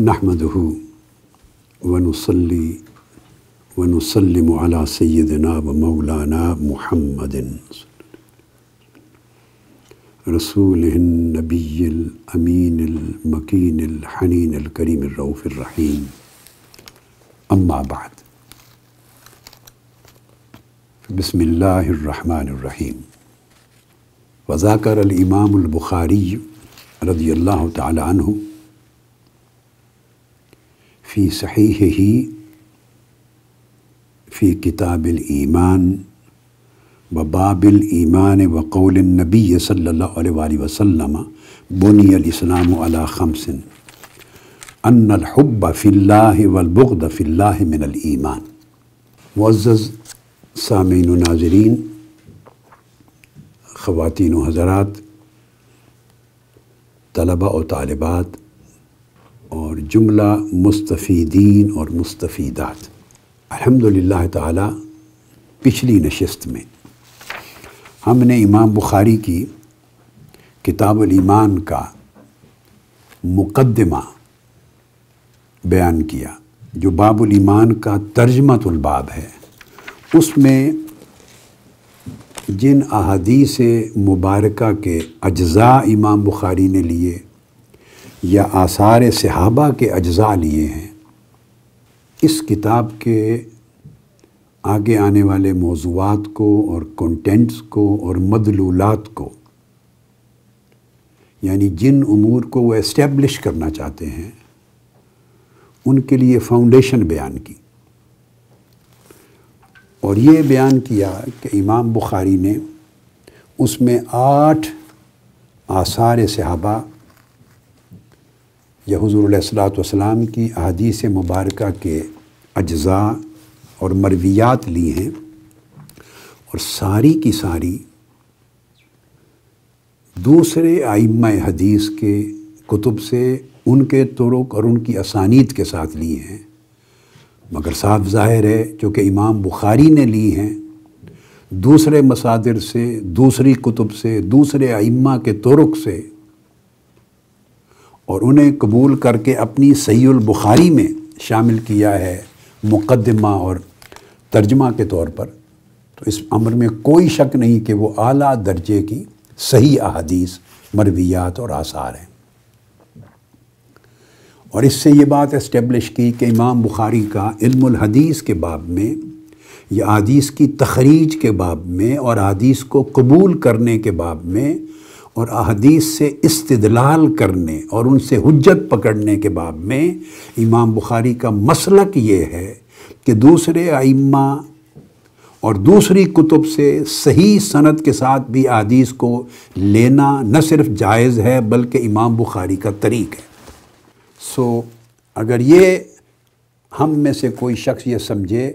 نحمده ونصلي ونسلم على سيدنا ومولانا محمد رسوله النبي الأمين المكين الحنين الكريم الرؤوف الرحيم أما بعد بسم الله الرحمن الرحيم وذكر الإمام البخاري رضي الله تعالى عنه في صحيحه في كتاب الإيمان وباب الإيمان وقول النبي صلى الله عليه وآله وسلم بني الإسلام على خمس أن الحب في الله والبغض في الله من الإيمان معزز سامعين ناظرين خواتین و حضرات طلبہ و طالبات और जुमला मुस्तफ़ीदीन और मुस्तफ़ीदात अल्हम्दुलिल्लाह ताला पिछली नशस्त में हमने इमाम बुखारी की किताब ईमान का मुकदमा बयान किया जो बाबुल ईमान का तर्जमतुलबाब है उसमें जिन अहादीस मुबारक के अज्जा इमाम बुखारी ने लिए या आसार सहाबा के अज्जा लिए हैं इस किताब के आगे आने वाले मौजूद को और कंटेंट्स को और मदलूलात को यानी जिन अमूर को वो इस्टेब्लिश करना चाहते हैं उनके लिए फाउंडेशन बयान की और ये बयान किया कि इमाम बुखारी ने उसमें आठ आसार सहाबा यह सलाम की अदीस मुबारक के अज्जा और मरवियात ली हैं और सारी की सारी दूसरे आइम हदीस के कुतुब से उनके तुरुक और उनकी असानीत के साथ ली हैं मगर साफ जाहिर है चूँकि इमाम बुखारी ने ली हैं दूसरे मसादिर से दूसरी कुतुब से दूसरे आइम्मा के तुरुक से और उन्हें कबूल करके अपनी सहील बुखारी में शामिल किया है मुकदमा और तर्जमा के तौर पर तो इस अमर में कोई शक नहीं कि वो आला दर्जे की सही अहदीस मरवियात और आसार हैं और इससे ये बात इस्टेब्लिश की कि इमाम बुखारी का इल्मदीस के बाब में या आदीस की तखरीज के बाब में और आदीस को कबूल करने के बाब में और अहदीस से इस्तदलाल करने और उनसे हजत पकड़ने के बाब में इमाम बुखारी का मसलक ये है कि दूसरे आइम्मा और दूसरी कुतुब से सही सनत के साथ भी आदीस को लेना न सिर्फ जायज़ है बल्कि इमाम बुखारी का तरीक है सो अगर ये हम में से कोई शख्स ये समझे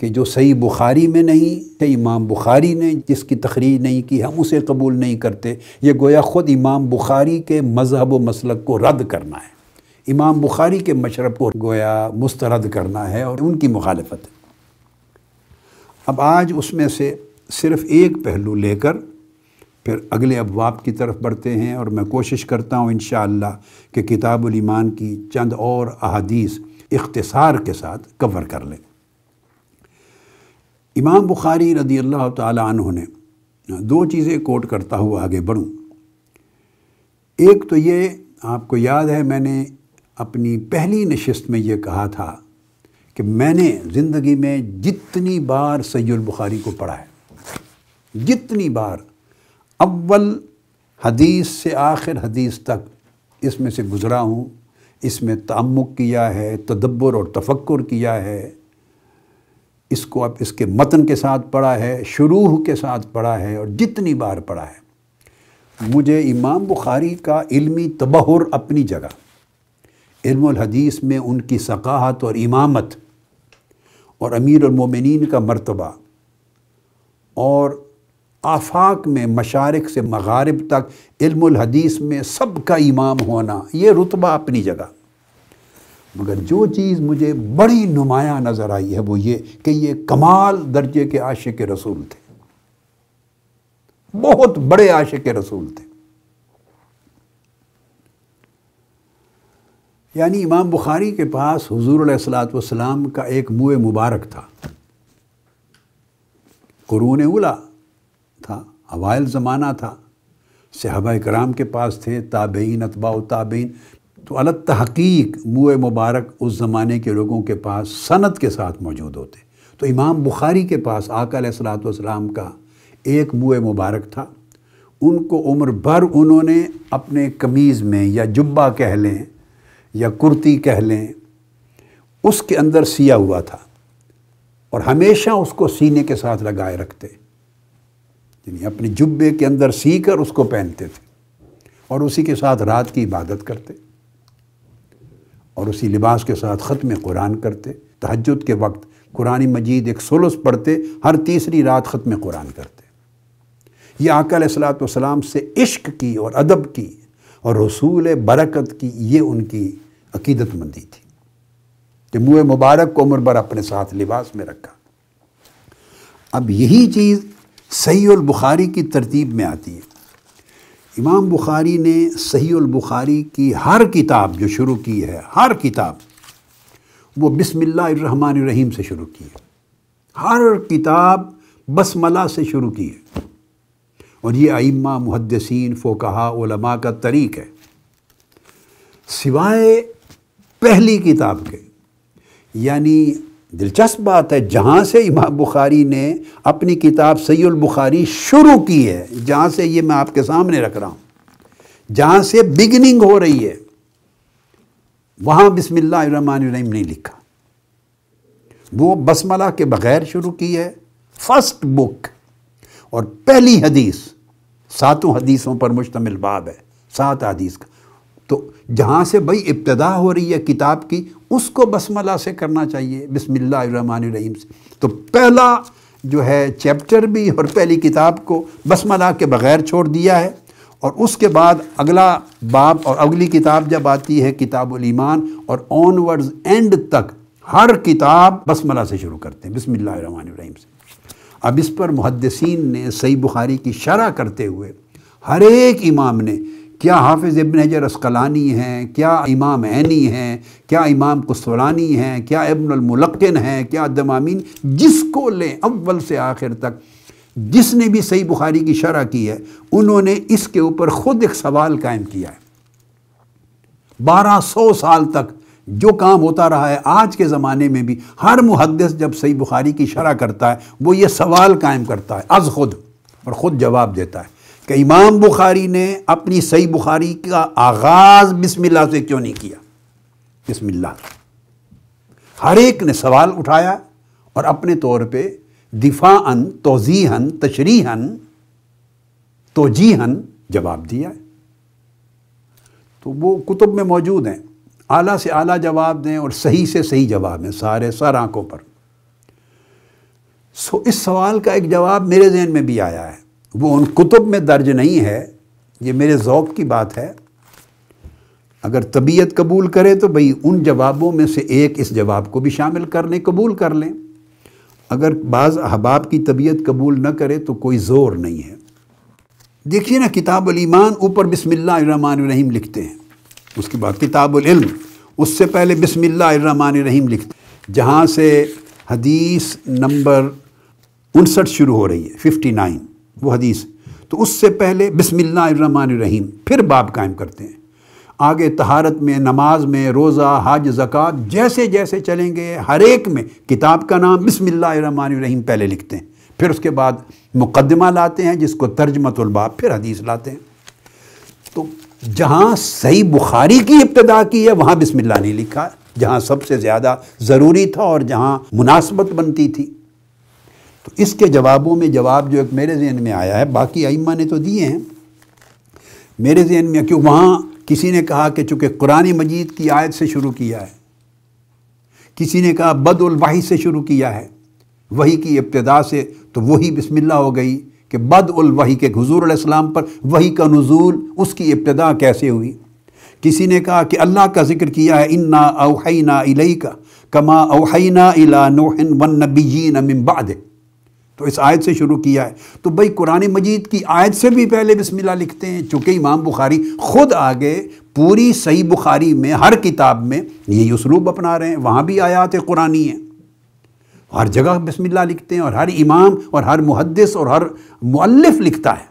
कि जो सही बुखारी में नहीं है इमाम बुखारी ने जिसकी तकरीर नहीं की हम उसे कबूल नहीं करते ये गोया ख़ुद इमाम बुखारी के मज़हब व मसलक को रद्द करना है इमाम बुखारी के मशरब को गोया मुस्तरद करना है और उनकी मुखालफत है अब आज उसमें से सिर्फ़ एक पहलू लेकर फिर अगले अबवाब की तरफ बढ़ते हैं और मैं कोशिश करता हूँ इन कि किताबुल की चंद और अहदीस इख्तसार के साथ कवर कर लें इमाम बुखारी रदी अल्लाह तु ने हाँ, दो चीज़ें कोट करता हुआ आगे बढ़ूँ एक तो ये आपको याद है मैंने अपनी पहली नशस्त में ये कहा था कि मैंने ज़िंदगी में जितनी बार सैद बुखारी को पढ़ा है जितनी बार अव्वल हदीस से आखिर हदीस तक इसमें से गुज़रा हूँ इसमें तमुक किया है तदब्बर और तफक्र किया है इसको आप इसके मतन के साथ पढ़ा है शुरू के साथ पढ़ा है और जितनी बार पढ़ा है मुझे इमाम बुखारी का इल्मी तबहर अपनी जगह हदीस में उनकी सकाहत और इमामत और अमीर उमिन का मर्तबा और आफाक में मशारक से मगारब तक हदीस में सब का इमाम होना ये रुतबा अपनी जगह मगर जो चीज़ मुझे बड़ी नुमाया नज़र आई है वो ये कि ये कमाल दर्जे के के रसूल थे बहुत बड़े के रसूल थे यानी इमाम बुखारी के पास हजूर सलाम का एक मुँह मुबारक था कुरून उला था अवायल ज़माना था सहबा कराम के पास थे ताबेन अतबा ताबेन तो अलग तहकीक मुँह मुबारक उस ज़माने के लोगों के पास सनत के साथ मौजूद होते तो इमाम बुखारी के पास आकल सलाम का एक मुए मुबारक था उनको उम्र भर उन्होंने अपने कमीज़ में या जुब्बा कह लें या कुर्ती कह लें उसके अंदर सिया हुआ था और हमेशा उसको सीने के साथ लगाए रखते यानी अपने जुब्बे के अंदर सी कर उसको पहनते थे और उसी के साथ रात की इबादत करते और उसी लिबास के साथ ख़त्म कुरान करते तहजद के वक्त कुरान मजीद एक सोलस पढ़ते हर तीसरी रात ख़त्म कुरान करते ये आकल सलाम से इश्क की और अदब की और रसूल बरकत की ये उनकी अकीदतमंदी थी कि मुँह मुबारक को उम्र भर अपने साथ लिबास में रखा अब यही चीज़ सही बुखारी की तरतीब में आती है इमाम बुखारी ने सही बुखारी की हर किताब जो शुरू की है हर किताब वो बिसमिल्लामान रहीम से शुरू की है हर किताब बसमला से शुरू की है और ये आइम्मा मुहदसिन फ़ोकहा उलमा का तरीक़ है सिवाय पहली किताब के यानी दिलचस्प बात है जहाँ से इमाम बुखारी ने अपनी किताब सैल बुखारी शुरू की है जहाँ से ये मैं आपके सामने रख रहा हूँ जहाँ से बिगनिंग हो रही है वहाँ बिस्मिल्लाम नहीं लिखा वो बसमला के बगैर शुरू की है फर्स्ट बुक और पहली हदीस सातों हदीसों पर मुश्तमिल बाब है सात हदीस का तो जहाँ से भाई इब्तदा हो रही है किताब की उसको बसमला से करना चाहिए बिसमीम से तो पहला जो है चैप्टर भी और पहली किताब को बसमला के बग़ैर छोड़ दिया है और उसके बाद अगला बाब और अगली किताब जब आती है किताब ईमान और ऑनवर्ड्स एंड तक हर किताब बसमला से शुरू करते हैं रहीम से अब इस पर मुहदसिन ने सही बुखारी की शरह करते हुए हर एक इमाम ने क्या हाफिज़ इबन हजर अस्कलानी हैं क्या इमाम ऐनी हैं क्या इमाम कसलानी हैं क्या इबनमलक्न हैं क्या दमामीन जिसको लें अव्वल से आखिर तक जिसने भी सही बुखारी की शरह की है उन्होंने इसके ऊपर ख़ुद एक सवाल कायम किया है बारह सौ साल तक जो काम होता रहा है आज के ज़माने में भी हर मुहदस जब सही बुखारी की शरह करता है वो ये सवाल कायम करता है अज खुद और ख़ुद जवाब देता है कि इमाम बुखारी ने अपनी सही बुखारी का आगाज़ बिस्मिल्लाह से क्यों नहीं किया बिस्मिल्लाह हर एक ने सवाल उठाया और अपने तौर पे दिफाअन तोजीहन तशरीहन तोजीहन जवाब दिया तो वो कुतुब में मौजूद हैं आला से आला जवाब दें और सही से सही जवाब दें सारे सर आंखों पर सो इस सवाल का एक जवाब मेरे जहन में भी आया है वो उन कुतुब में दर्ज नहीं है ये मेरे ओक़ की बात है अगर तबीयत कबूल करे तो भाई उन जवाबों में से एक इस जवाब को भी शामिल कर लें कबूल कर लें अगर बाज़ अहबाब की तबीयत कबूल न करे तो कोई ज़ोर नहीं है देखिए ना किताब ईमान ऊपर बिसमीम लिखते हैं उसके बाद किताब उससे पहले बिसमीम लिखते जहाँ से हदीस नंबर उनसठ शुरू हो रही है फिफ्टी नाइन वो हदीस तो उससे पहले बिसमीम फिर बाब कायम करते हैं आगे तहारत में नमाज में रोज़ा हज ज़क़़त जैसे जैसे चलेंगे हर एक में किताब का नाम रहीम पहले लिखते हैं फिर उसके बाद मुकदमा लाते हैं जिसको तर्जमतलबाब फिर हदीस लाते हैं तो जहाँ सही बुखारी की इब्तदा की है वहाँ बिसमिल्ला नहीं लिखा जहाँ सबसे ज़्यादा ज़रूरी था और जहाँ मुनासबत बनती थी तो इसके जवाबों में जवाब जो एक मेरे जहन में आया है बाकी अइमा ने तो दिए हैं मेरे जहन में क्यों वहाँ किसी ने कहा कि चूँकि कुरान मजीद की आयत से शुरू किया है किसी ने कहा बदलवाही से शुरू किया है वही की इब्तदा से तो वही बिस्मिल्लाह हो गई कि बदउलवाही के हजूर इस्लाम पर वही का नजूल उसकी इब्तदा कैसे हुई किसी ने कहा कि अल्लाह का जिक्र किया है इन्ना अवहैना इलई का कमा अवहैना इला नोहन वन नबीन अमिन तो इस आयत से शुरू किया है तो भाई कुरान मजीद की आयत से भी पहले बिस्मिल्लाह लिखते हैं चूँकि इमाम बुखारी ख़ुद आगे पूरी सही बुखारी में हर किताब में यही उसलूब अपना रहे हैं वहाँ भी आयात कुरानी हैं हर जगह बिस्मिल्लाह लिखते हैं और हर इमाम और हर मुहदस और हर मुअल्लिफ लिखता है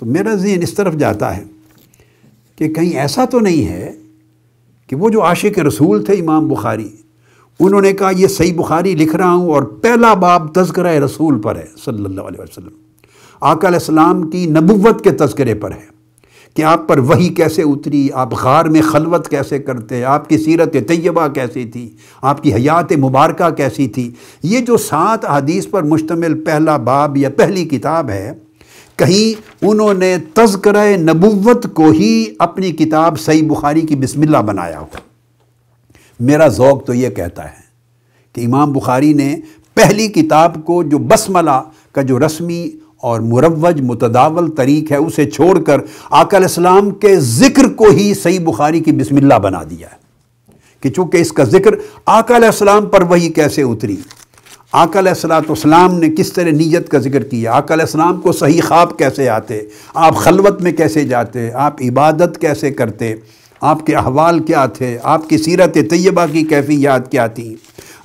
तो मेरा जहन इस तरफ जाता है कि कहीं ऐसा तो नहीं है कि वो जो आशिक रसूल थे इमाम बुखारी उन्होंने कहा यह सही बुखारी लिख रहा हूँ और पहला बाब तस्कर रसूल पर है सल्ला वसलम आकाम की नबुवत के तस्करे पर है कि आप पर वही कैसे उतरी आप गार में खलवत कैसे करते आपकी सीरत तय्यबा कैसी थी आपकी हयात मुबारक कैसी थी ये जो सात हदीस पर मुश्तमिल पहला बाब या पहली किताब है कहीं उन्होंने तस्कर नबुवत को ही अपनी किताब सही बुखारी की बिस्मिल्ला बनाया हुआ मेरा ओक़ तो ये कहता है कि इमाम बुखारी ने पहली किताब को जो बसमला का जो रस्मी और मुरवज मुतदावल तरीक है उसे छोड़कर आकल इस्लाम के ज़िक्र को ही सही बुखारी की बिस्मिल्ला बना दिया है कि चूंकि इसका ज़िक्र आकल इस्लाम पर वही कैसे उतरी आकल सलाम ने किस तरह नीयत का जिक्र किया आकल इस्लाम को सही ख्वाब कैसे आते आप खलवत में कैसे जाते आप इबादत कैसे करते आपके अहवाल क्या थे आपकी सीरत तय्यबा की कैफियात क्या थी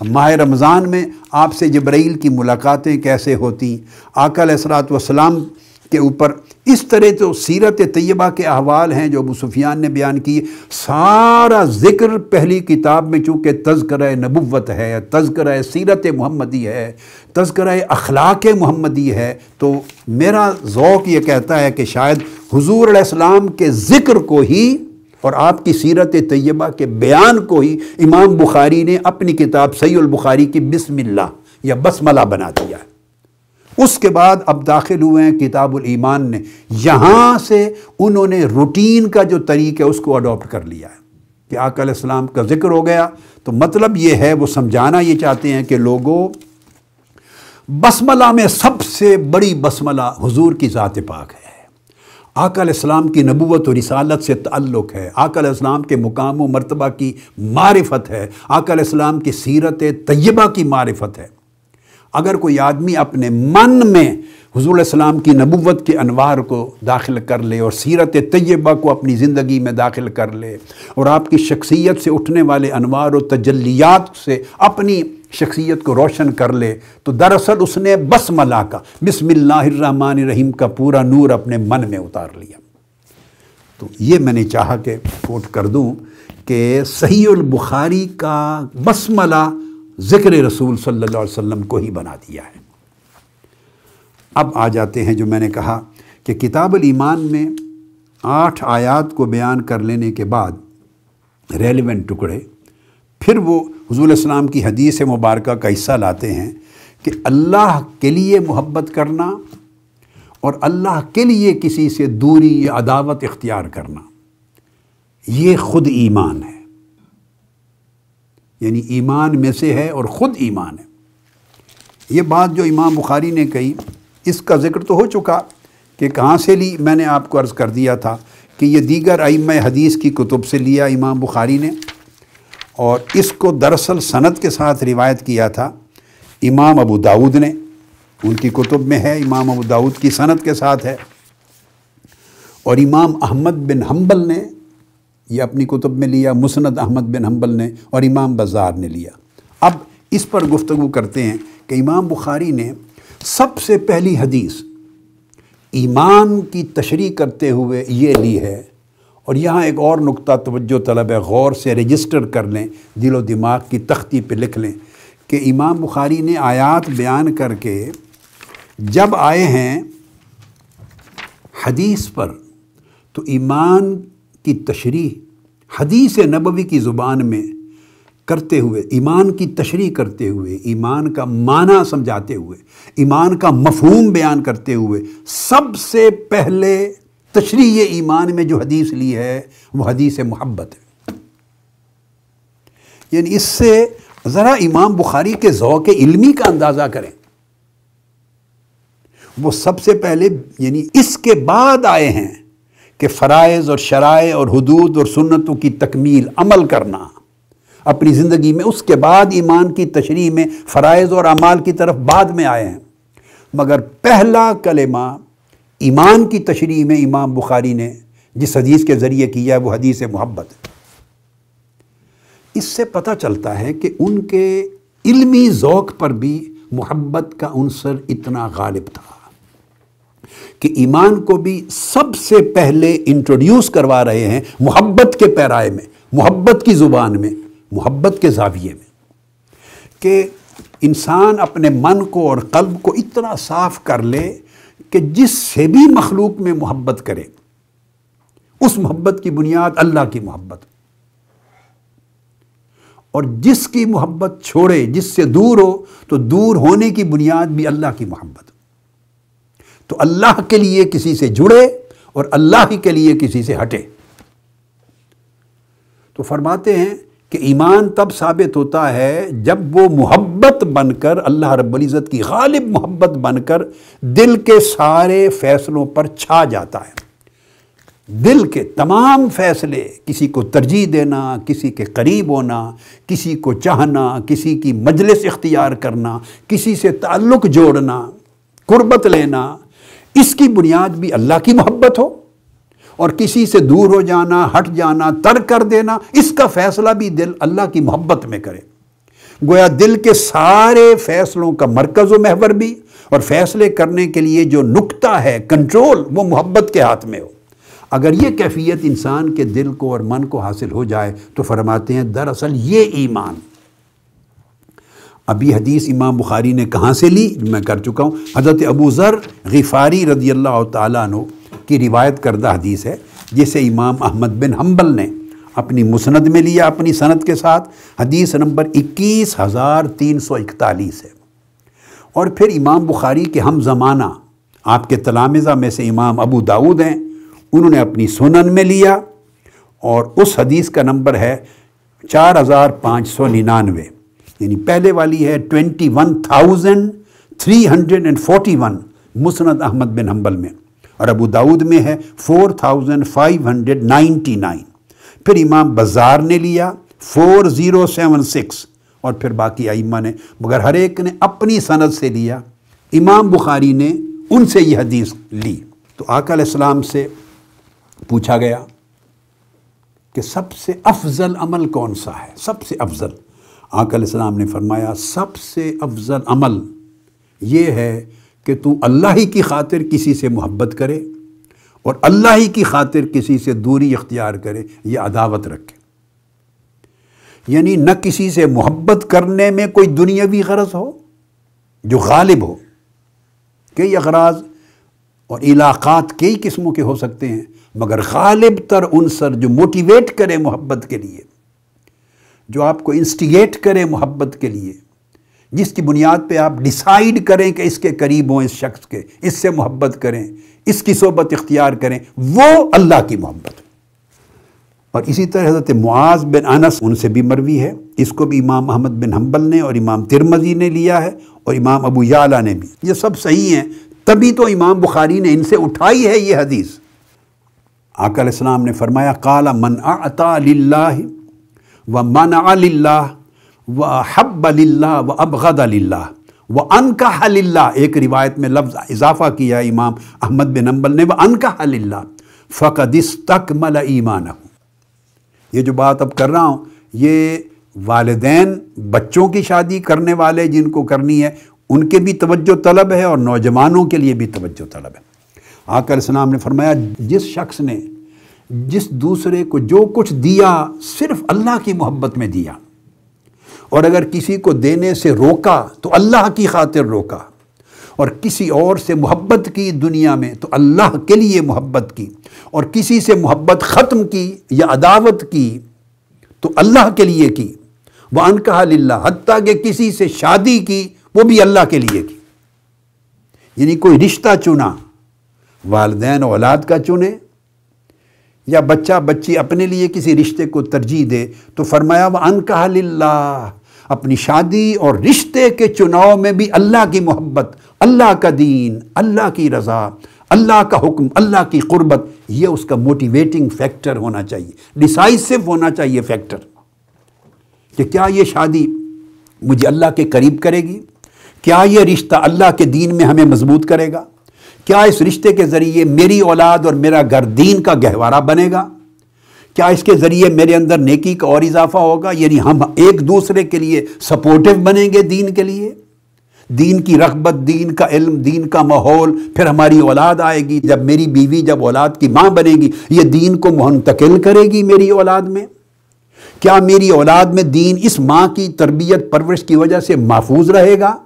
माह रमज़ान में आपसे जब्राइल की मुलाकातें कैसे होती आकल असरात वसलाम के ऊपर इस तरह तो सीरत तय्यबा के अहवाल हैं जो अबू सुफियान ने बयान किए सारा ज़िक्र पहली किताब में चूँकि तस्कर नबुवत है तस्कर सीरत महमदी है तस्कर अखलाक महमदी है तो मेरा ओक़ ये कहता है कि शायद हजूर के ज़िक्र को ही और आपकी सीरत तय्यबा के बयान को ही इमाम बुखारी ने अपनी किताब सैल बुखारी की बिसमिल्ला या बसमला बना दिया है उसके बाद अब दाखिल हुए हैं किताबुल ईमान ने यहाँ से उन्होंने रूटीन का जो तरीका है उसको अडोप्ट कर लिया है कि इस्लाम का जिक्र हो गया तो मतलब ये है वो समझाना ये चाहते हैं कि लोगों बसमला में सबसे बड़ी बसमला हजूर की ज़ात पाक है आकाम की नबूत और रिसालत से ताल्लुक़ है आकाम के मुकाम मरतबा की मारफत है आकाम की सीरत तय्यबा की मारफत है अगर कोई आदमी अपने मन में हजूराम की नबूत के अनवार को दाखिल कर ले और सीरत तय्यबा को अपनी ज़िंदगी में दाखिल कर ले और आपकी शख्सियत से उठने वाले अनवार और तजलियात से अपनी शख्सियत को रोशन कर ले तो दरअसल उसने बस मला का बिसमिल्लामान रहीम का पूरा नूर अपने मन में उतार लिया तो ये मैंने चाहा कि कोट कर दूं कि सही बुखारी का बसमला ज़िक्र रसूल सल्ला वम को ही बना दिया है अब आ जाते हैं जो मैंने कहा कि किताब ईमान में आठ आयात को बयान कर लेने के बाद रेलिवेंट टुकड़े फिर वो हजूल इस्लाम की हदीस मुबारक का हिस्सा लाते हैं कि अल्लाह के लिए मोहब्बत करना और अल्लाह के लिए किसी से दूरी या अदावत इख्तियार करना ये ख़ुद ईमान है यानी ईमान में से है और ख़ुद ईमान है ये बात जो इमाम बुखारी ने कही इसका ज़िक्र तो हो चुका कि कहाँ से ली मैंने आपको अर्ज़ कर दिया था कि ये दीगर आईम हदीस की कुतुब से लिया इमाम बुखारी ने और इसको दरअसल सनत के साथ रिवायत किया था इमाम अबू दाऊद ने उनकी कुतुब में है इमाम अबू दाऊद की सनत के साथ है और इमाम अहमद बिन हम्बल ने यह अपनी कुतुब में लिया मुसनद अहमद बिन हम्बल ने और इमाम बाजार ने लिया अब इस पर गुफ्तु करते हैं कि इमाम बुखारी ने सबसे पहली हदीस ईमान की तशरी करते हुए ये ली है और यहाँ एक और नुकता तोज्जो तलब है गौर से रजिस्टर कर लें दिलो दिमाग की तख्ती पर लिख लें कि इमाम बुखारी ने आयात बयान करके जब आए हैं हदीस पर तो ईमान की तशरी हदीस नबवी की ज़ुबान में करते हुए ईमान की तशरी करते हुए ईमान का माना समझाते हुए ईमान का मफहूम बयान करते हुए सबसे पहले तशरी ईमान में जो हदीस ली है वो हदीस मोहब्बत है यानी इससे ज़रा इमाम बुखारी के ज़ौक़ इल्मी का अंदाज़ा करें वो सबसे पहले यानी इसके बाद आए हैं कि फ़रज़ और शराय और हदूद और सुन्नतों की तकमील अमल करना अपनी ज़िंदगी में उसके बाद ईमान की तशरी में फ़रज़ और अमाल की तरफ बाद में आए हैं मगर पहला कलेमा ईमान की तशरी में इमाम बुखारी ने जिस हदीस के ज़रिए किया है वो हदीस मोहब्बत इससे पता चलता है कि उनके इल्मी ओक़ पर भी मोहब्बत का अनसर इतना गालिब था कि ईमान को भी सबसे पहले इंट्रोड्यूस करवा रहे हैं मोहब्बत के पैराए में मोहब्बत की ज़ुबान में मोहब्बत के जाविये में कि इंसान अपने मन को और कल्ब को इतना साफ कर ले कि जिससे भी मखलूक में मोहब्बत करे उस मोहब्बत की बुनियाद अल्लाह की मोहब्बत और जिसकी मोहब्बत छोड़े जिससे दूर हो तो दूर होने की बुनियाद भी अल्लाह की मोहब्बत तो अल्लाह के लिए किसी से जुड़े और अल्लाह के लिए किसी से हटे तो फरमाते हैं कि ईमान तब साबित होता है जब वो मोहब्बत बनकर अल्लाह रब्ज़त की गालिब मोहब्बत बनकर दिल के सारे फ़ैसलों पर छा जाता है दिल के तमाम फ़ैसले किसी को तरजीह देना किसी के करीब होना किसी को चाहना किसी की मजलिस इख्तियार करना किसी से ताल्लुक़ जोड़ना कुर्बत लेना इसकी बुनियाद भी अल्लाह की मोहब्बत हो और किसी से दूर हो जाना हट जाना तर कर देना इसका फैसला भी दिल अल्लाह की मोहब्बत में करे गोया दिल के सारे फैसलों का मरकज़ व महवर भी और फैसले करने के लिए जो नुकता है कंट्रोल वो मोहब्बत के हाथ में हो अगर ये कैफियत इंसान के दिल को और मन को हासिल हो जाए तो फरमाते हैं दरअसल ये ईमान अभी हदीस इमाम बुखारी ने कहाँ से ली मैं कर चुका हूँ हज़रत अबू ज़र गफ़ारी रदी अल्लाह तु की रिवायत करदा हदीस है जिसे इमाम अहमद बिन हम्बल ने अपनी मुसनद में लिया अपनी सनद के साथ हदीस नंबर इक्कीस हज़ार तीन सौ इकतालीस है और फिर इमाम बुखारी के हम ज़माना आपके तलामज़ा में से इमाम अबू दाऊद हैं उन्होंने अपनी सुनन में लिया और उस हदीस का नंबर है चार हज़ार पाँच सौ निन्यानवे यानी पहले वाली है twenty one thousand three hundred and forty one मुसनद अहमद बिन हम्बल में और अबू दाऊद में है 4599 फिर इमाम बाजार ने लिया 4076 और फिर बाकी आइमा ने मगर हर एक ने अपनी सनद से लिया इमाम बुखारी ने उनसे यह हदीस ली तो आकल से पूछा गया कि सबसे अफजल अमल कौन सा है सबसे अफजल आकल ने फरमाया सबसे अफजल अमल ये है कि तू अल्लाह ही की खातिर किसी से मोहब्बत करे और अल्लाह ही की खातिर किसी से दूरी इख्तियार करे या अदावत रखे यानी न किसी से मोहब्बत करने में कोई दुनियावी गरज हो जो गालिब हो कई अगराज और इलाक़ात कई किस्मों के हो सकते हैं मगर गालिब तर उनसर जो मोटिवेट करे मोहब्बत के लिए जो आपको इंस्टिगेट करे मोहब्बत के लिए जिसकी बुनियाद पे आप डिसाइड करें कि इसके करीब हों इस शख्स के इससे मोहब्बत करें इसकी सोबत इख्तियार करें वो अल्लाह की मोहब्बत और इसी तरह हज़रत मुआज बिन अनस उनसे भी मरवी है इसको भी इमाम अहमद बिन हम्बल ने और इमाम तिरमजी ने लिया है और इमाम अबू याला ने भी ये सब सही हैं तभी तो इमाम बुखारी ने इनसे उठाई है ये हदीस आकल इस्लाम ने फरमाया काला मन आता व मन आल्ला व हब अल्ला व अबगद ला व अनका हल्ला एक रिवायत में लफ्ज़ इजाफ़ा किया इमाम अहमद बिन अम्बल ने व अनका हल्ला फ़कदिस तक मल ईमान ये जो बात अब कर रहा हूँ ये वालदेन बच्चों की शादी करने वाले जिनको करनी है उनके भी तवज्जो तलब है और नौजवानों के लिए भी तवज्जो तलब है आकर इस्लाम ने फरमाया जिस शख्स ने जिस दूसरे को जो कुछ दिया सिर्फ अल्लाह की मोहब्बत में दिया और अगर किसी को देने से रोका तो अल्लाह की खातिर रोका और किसी और से मोहब्बत की दुनिया में तो अल्लाह के लिए मोहब्बत की और किसी से मोहब्बत ख़त्म की या अदावत की तो अल्लाह के लिए की वह अनकहा लाला हती कि किसी से शादी की वो भी अल्लाह के लिए की यानी कोई रिश्ता चुना वालदेन औलाद का चुने या बच्चा बच्ची अपने लिए किसी रिश्ते को तरजीह दे तो फरमाया वह अनकहा अपनी शादी और रिश्ते के चुनाव में भी अल्लाह की मोहब्बत अल्लाह का दीन अल्लाह की रज़ा अल्लाह का हुक्म अल्लाह की कुर्बत यह उसका मोटिवेटिंग फैक्टर होना चाहिए डिसाइसिव होना चाहिए फैक्टर कि क्या ये शादी मुझे अल्लाह के करीब करेगी क्या ये रिश्ता अल्लाह के दीन में हमें मजबूत करेगा क्या इस रिश्ते के ज़रिए मेरी औलाद और मेरा घर दीन का गहवारा बनेगा क्या इसके ज़रिए मेरे अंदर नेकी का और इजाफा होगा यानी हम एक दूसरे के लिए सपोर्टिव बनेंगे दीन के लिए दीन की रगबत दीन का इल्म दीन का माहौल फिर हमारी औलाद आएगी जब मेरी बीवी जब औलाद की माँ बनेगी ये दीन को मुंतकिल करेगी मेरी औलाद में क्या मेरी औलाद में दीन इस माँ की तरबियत परवरिश की वजह से महफूज रहेगा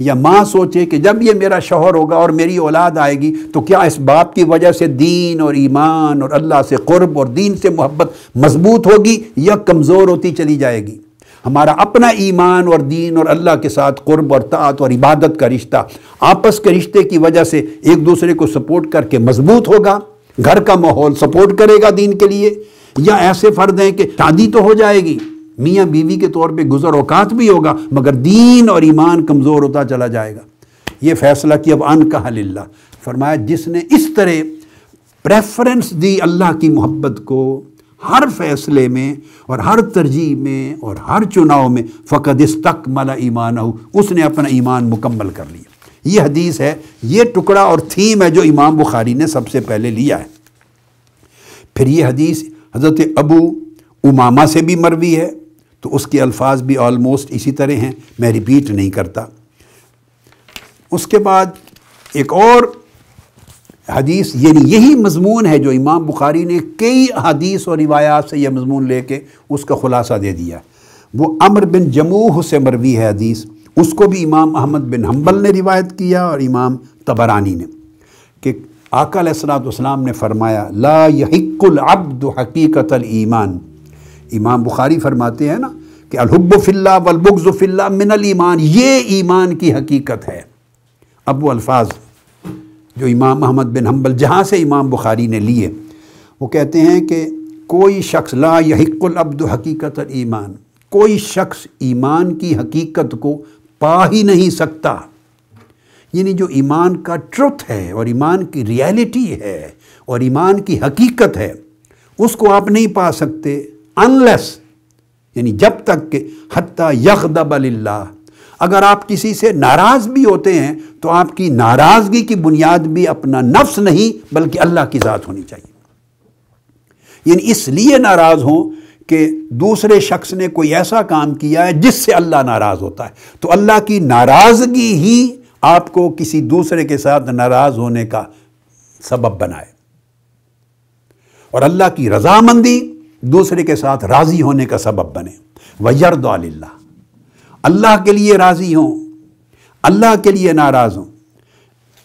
या माँ सोचे कि जब ये मेरा शोहर होगा और मेरी औलाद आएगी तो क्या इस बाप की वजह से दीन और ईमान और अल्लाह से क़ुरब और दीन से मोहब्बत मजबूत होगी या कमज़ोर होती चली जाएगी हमारा अपना ईमान और दीन और अल्लाह के साथ क़ुरब और तात और इबादत का रिश्ता आपस के रिश्ते की वजह से एक दूसरे को सपोर्ट करके मजबूत होगा घर का माहौल सपोर्ट करेगा दीन के लिए या ऐसे फ़र्द हैं कि शादी तो हो जाएगी मियाँ बीवी के तौर पे गुजर औकात भी होगा मगर दीन और ईमान कमज़ोर होता चला जाएगा ये फैसला कि अब अन कहा ला फरमाया जिसने इस तरह प्रेफरेंस दी अल्लाह की मोहब्बत को हर फैसले में और हर तरजीह में और हर चुनाव में फ़कद इस तक मला ईमान हो उसने अपना ईमान मुकम्मल कर लिया ये हदीस है ये टुकड़ा और थीम है जो इमाम बुखारी ने सबसे पहले लिया है फिर ये हदीस हज़रत अबू उमामा से भी मरवी है तो उसके अल्फाज भी ऑलमोस्ट इसी तरह हैं मैं रिपीट नहीं करता उसके बाद एक और हदीस यानी यही मजमून है जो इमाम बुखारी ने कई हदीस और रिवायात से यह मजमून लेके उसका खुलासा दे दिया वो अमर बिन जमूह से मरवी है हदीस उसको भी इमाम अहमद बिन हम्बल ने रिवायत किया और इमाम तबरानी ने कि आकल ने फरमाया ला यहीकुल अब्दुल हकीकत ईमान इमाम बुखारी फरमाते हैं ना कि अलहब वलबुगजुफिल्ला मिनल ईमान ये ईमान की हकीकत है अब वो अल्फाज जो इमाम महमद बिन हम्बल जहाँ से इमाम बुखारी ने लिए वो कहते हैं कि कोई शख्स ला यहिक्लब्द हकीकत ईमान कोई शख्स ईमान की हकीकत को पा ही नहीं सकता यानी जो ईमान का ट्रुथ है और ईमान की रियलिटी है और ईमान की हकीकत है उसको आप नहीं पा सकते अनलेस यानी जब तक के हत्ता यकदब अगर आप किसी से नाराज़ भी होते हैं तो आपकी नाराज़गी की बुनियाद भी अपना नफ्स नहीं बल्कि अल्लाह की ज़ात होनी चाहिए यानी इसलिए नाराज़ हो कि दूसरे शख्स ने कोई ऐसा काम किया है जिससे अल्लाह नाराज़ होता है तो अल्लाह की नाराज़गी ही आपको किसी दूसरे के साथ नाराज़ होने का सबब बनाए और अल्लाह की रजामंदी दूसरे के साथ राज़ी होने का सबब बने वयरद अल्लाह के लिए राज़ी हों अल्लाह के लिए नाराज़ हों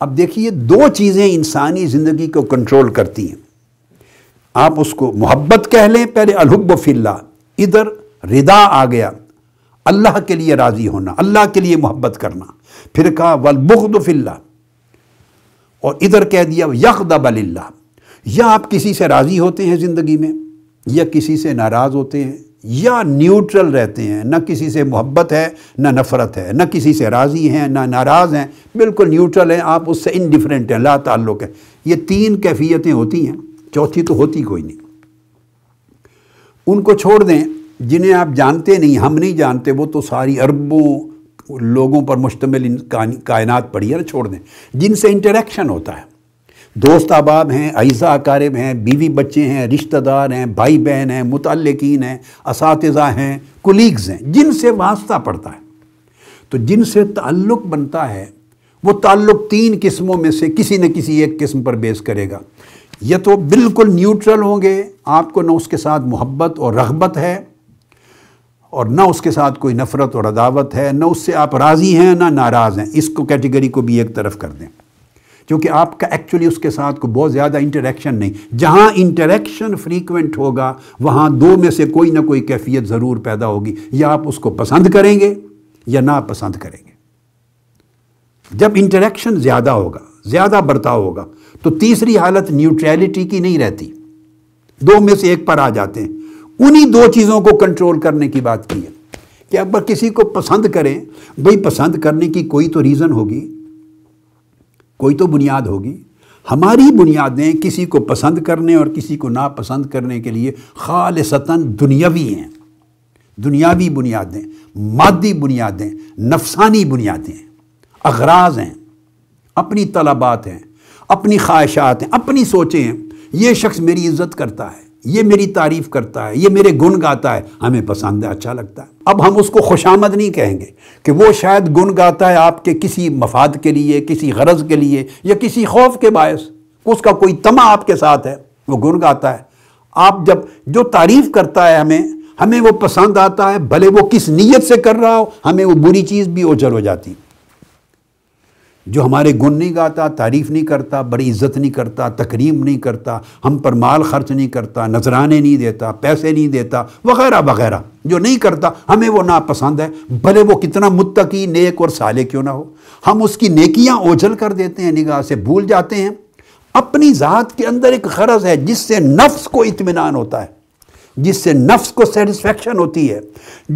अब देखिए दो चीज़ें इंसानी ज़िंदगी को कंट्रोल करती हैं आप उसको मोहब्बत कह लें पहले अलहब फिल्ला इधर रिदा आ गया अल्लाह के लिए राज़ी होना अल्लाह के लिए मोहब्बत करना फिर कहा वलबुखद और इधर कह दिया यकदब अल्लाह या आप किसी से राज़ी होते हैं ज़िंदगी में या किसी से नाराज़ होते हैं या न्यूट्रल रहते हैं ना किसी से मोहब्बत है ना नफ़रत है ना किसी से राज़ी हैं ना नाराज़ हैं बिल्कुल न्यूट्रल हैं आप उससे इनडिफरेंट हैं ला ताल्लुक़ है ये तीन कैफियतें होती हैं चौथी तो होती कोई नहीं उनको छोड़ दें जिन्हें आप जानते नहीं हम नहीं जानते वो तो सारी अरबों लोगों पर मुश्तमिल कायनात पड़ी है ना छोड़ दें जिनसे इंटरेक्शन होता है दोस्त अहबाब हैं अजा अकारब हैं बीवी बच्चे हैं रिश्तेदार हैं भाई बहन हैं मुतलकिन हैं इस हैं कुलीग्स हैं जिनसे वास्ता पड़ता है तो जिनसे ताल्लुक़ बनता है वो ताल्लुक़ तीन किस्मों में से किसी न किसी एक किस्म पर बेस करेगा या तो बिल्कुल न्यूट्रल होंगे आपको ना उसके साथ मोहब्बत और रगबत है और ना उसके साथ कोई नफ़रत और अदावत है ना उससे आप राज़ी हैं ना नाराज़ हैं इसको कैटेगरी को भी एक तरफ कर दें क्योंकि आपका एक्चुअली उसके साथ को बहुत ज़्यादा इंटरेक्शन नहीं जहाँ इंटरेक्शन फ्रीक्वेंट होगा वहाँ दो में से कोई ना कोई कैफियत ज़रूर पैदा होगी या आप उसको पसंद करेंगे या ना पसंद करेंगे जब इंटरेक्शन ज़्यादा होगा ज़्यादा बर्ताव होगा तो तीसरी हालत न्यूट्रैलिटी की नहीं रहती दो में से एक पर आ जाते हैं उन्हीं दो चीज़ों को कंट्रोल करने की बात की है कि अब किसी को पसंद करें भाई पसंद करने की कोई तो रीज़न होगी कोई तो बुनियाद होगी हमारी बुनियादें किसी को पसंद करने और किसी को नापसंद करने के लिए खालसता दुनियावी हैं दुनियावी बुनियादें मादी बुनियादें नफसानी बुनियादें अगराज हैं अपनी तलबात हैं अपनी ख्वाहिशात हैं अपनी सोचें हैं ये शख्स मेरी इज्जत करता है ये मेरी तारीफ करता है ये मेरे गुण गाता है हमें पसंद है अच्छा लगता है अब हम उसको खुशामद नहीं कहेंगे कि वो शायद गुण गाता है आपके किसी मफाद के लिए किसी गरज के लिए या किसी खौफ के बायस उसका कोई तमा आपके साथ है वो गुण गाता है आप जब जो तारीफ करता है हमें हमें वो पसंद आता है भले वो किस नीयत से कर रहा हो हमें वो बुरी चीज़ भी ओझल हो जाती जो हमारे गुण नहीं गाता तारीफ़ नहीं करता बड़ी इज्जत नहीं करता तकरीम नहीं करता हम पर माल खर्च नहीं करता नजराने नहीं देता पैसे नहीं देता वगैरह वगैरह जो नहीं करता हमें वो नापसंद है भले वो कितना मुतकी नेक और साले क्यों ना हो हम उसकी नेकियां ओझल कर देते हैं निगाह से भूल जाते हैं अपनी ज़ात के अंदर एक गरज है जिससे नफ्स को इतमान होता है जिससे नफ्स को सेटिस्फेक्शन होती है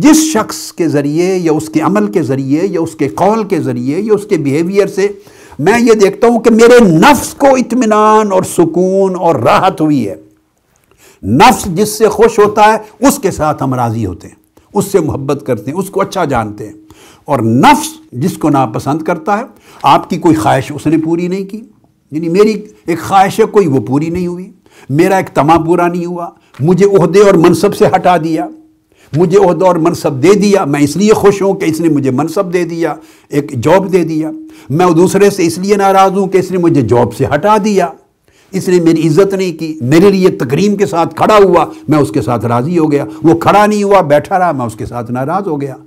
जिस शख्स के ज़रिए या उसके अमल के ज़रिए या उसके कौल के ज़रिए या उसके बिहेवियर से मैं ये देखता हूँ कि मेरे नफ्स को इतमान और सुकून और राहत हुई है नफ्स जिससे खुश होता है उसके साथ हम राज़ी होते हैं उससे मोहब्बत करते हैं उसको अच्छा जानते हैं और नफ्स जिसको नापसंद करता है आपकी कोई ख्वाहिश उसने पूरी नहीं की यानी मेरी एक ख्वाहिश है कोई वो पूरी नहीं हुई मेरा एक तमा पूरा नहीं हुआ मुझे अहदे और मनसब से हटा दिया मुझे उहदा और मनसब दे दिया मैं इसलिए खुश हूँ कि इसने मुझे मनसब दे दिया एक जॉब दे दिया मैं दूसरे से इसलिए नाराज़ हूँ कि इसने मुझे जॉब से हटा दिया इसने मेरी इज्जत नहीं की मेरे लिए तकरीम के साथ खड़ा हुआ मैं उसके साथ राज़ी हो गया वो खड़ा नहीं हुआ बैठा रहा मैं उसके साथ नाराज़ हो गया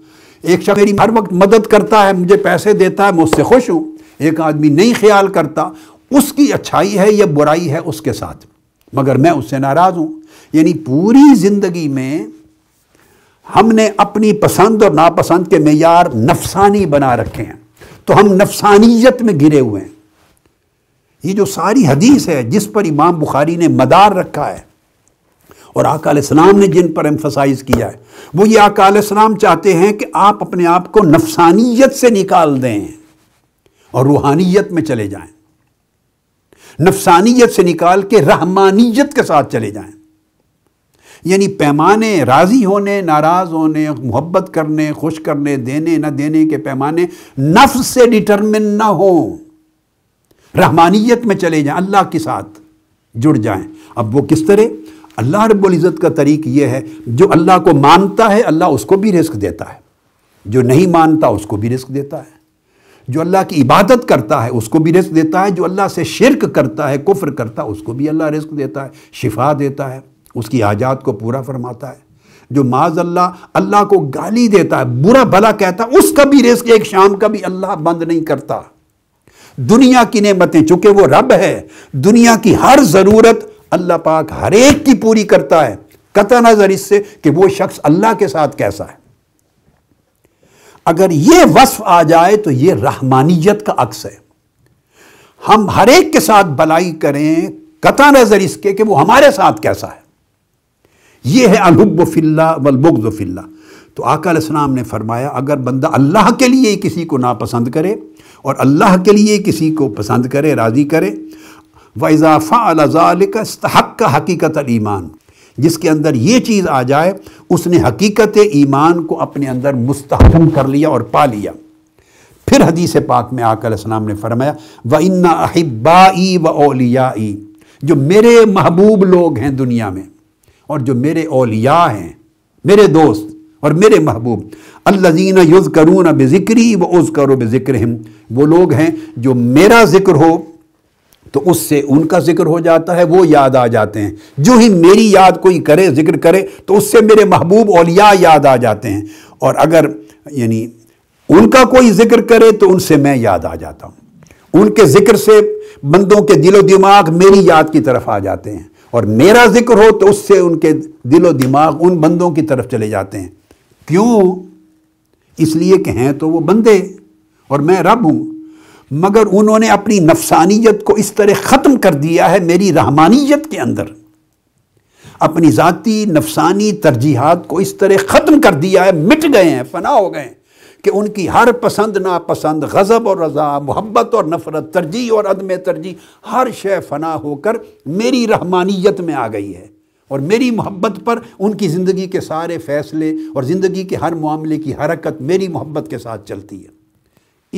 एक शख्स मेरी हर वक्त मदद करता है मुझे पैसे देता है मैं उससे खुश हूँ एक आदमी नहीं ख्याल करता उसकी अच्छाई है या बुराई है उसके साथ मगर मैं उससे नाराज़ हूं यानी पूरी ज़िंदगी में हमने अपनी पसंद और नापसंद के मैार नफसानी बना रखे हैं तो हम नफसानियत में घिरे हुए हैं ये जो सारी हदीस है जिस पर इमाम बुखारी ने मदार रखा है और आकाम ने जिन पर एम्फसाइज किया है वो ये आकाम चाहते हैं कि आप अपने आप को नफसानियत से निकाल दें और रूहानियत में चले जाएं नफसानियत से निकाल के रहमानियत के साथ चले जाएं यानी पैमाने राज़ी होने नाराज़ होने मोहब्बत करने खुश करने देने ना देने के पैमाने नफ्स से डिटर्मिन ना हो रहमानियत में चले जाएं अल्लाह के साथ जुड़ जाएं अब वो किस तरह अल्लाह रब्ज़त का तरीक ये है जो अल्लाह को मानता है अल्लाह उसको भी रिस्क देता है जो नहीं मानता उसको भी रिस्क देता है जो अल्लाह की इबादत करता है उसको भी रिस्क देता है जो अल्लाह से शिरक करता है कुफ्र करता है उसको भी अल्लाह रिस्क देता है शिफा देता है उसकी आजाद को पूरा फरमाता है जो माज अल्लाह अल्लाह को गाली देता है बुरा भला कहता है उसका भी रिस्क एक शाम का भी अल्लाह बंद नहीं करता दुनिया की नेमतें चूंकि वो रब है दुनिया की हर ज़रूरत अल्लाह पाक हर एक की पूरी करता है कत नज़र इससे कि वो शख्स अल्लाह के साथ कैसा है अगर ये वस्फ आ जाए तो ये रहमानियत का अक्स है हम हर एक के साथ भलाई करें कता नज़र इसके कि वो हमारे साथ कैसा है ये है अलहुबिल्ला फिल्ला तो फिल्ला इस्लाम ने फरमाया अगर बंदा अल्लाह के लिए किसी को नापसंद करे और अल्लाह के लिए किसी को पसंद करे राज़ी करे व इजाफ़ा अलजाल का हक़ का हकीकत ईमान जिसके अंदर ये चीज़ आ जाए उसने हकीकत ईमान को अपने अंदर मुस्तकम कर लिया और पा लिया फिर हदीस पाक में आकर इस्लाम ने फरमाया व इन्ना अहिब्बाई व ओलियाई जो मेरे महबूब लोग हैं दुनिया में और जो मेरे ओलिया हैं मेरे दोस्त और मेरे महबूब अल्लाजीना युज़ करून बिक्री व उज़ करो बेजिक्रम वो लोग हैं जो मेरा ज़िक्र हो तो उससे उनका जिक्र हो जाता है वो याद आ जाते हैं जो ही मेरी याद कोई करे जिक्र करे तो उससे मेरे महबूब औलिया याद आ जाते हैं और अगर यानी उनका कोई जिक्र करे तो उनसे मैं याद आ जाता हूँ उनके जिक्र से बंदों के दिलो दिमाग मेरी याद की तरफ आ जाते हैं और मेरा जिक्र हो तो उससे उनके दिलो दिमाग उन बंदों की तरफ चले जाते हैं क्यों इसलिए कि हैं तो वो बंदे और मैं रब हूँ मगर उन्होंने अपनी नफसानियत को इस तरह ख़त्म कर दिया है मेरी रहमानियत के अंदर अपनी ज़ाती नफसानी तरजीहत को इस तरह ख़त्म कर दिया है मिट गए हैं फना हो गए हैं कि उनकी हर पसंद नापसंद गज़ब और रज़ा मोहब्बत और नफ़रत तरजीह और अदम तरजीह हर शय फना होकर मेरी रहमानियत में आ गई है और मेरी मोहब्बत पर उनकी ज़िंदगी के सारे फैसले और ज़िंदगी के हर मामले की हरकत मेरी मोहब्बत के साथ चलती है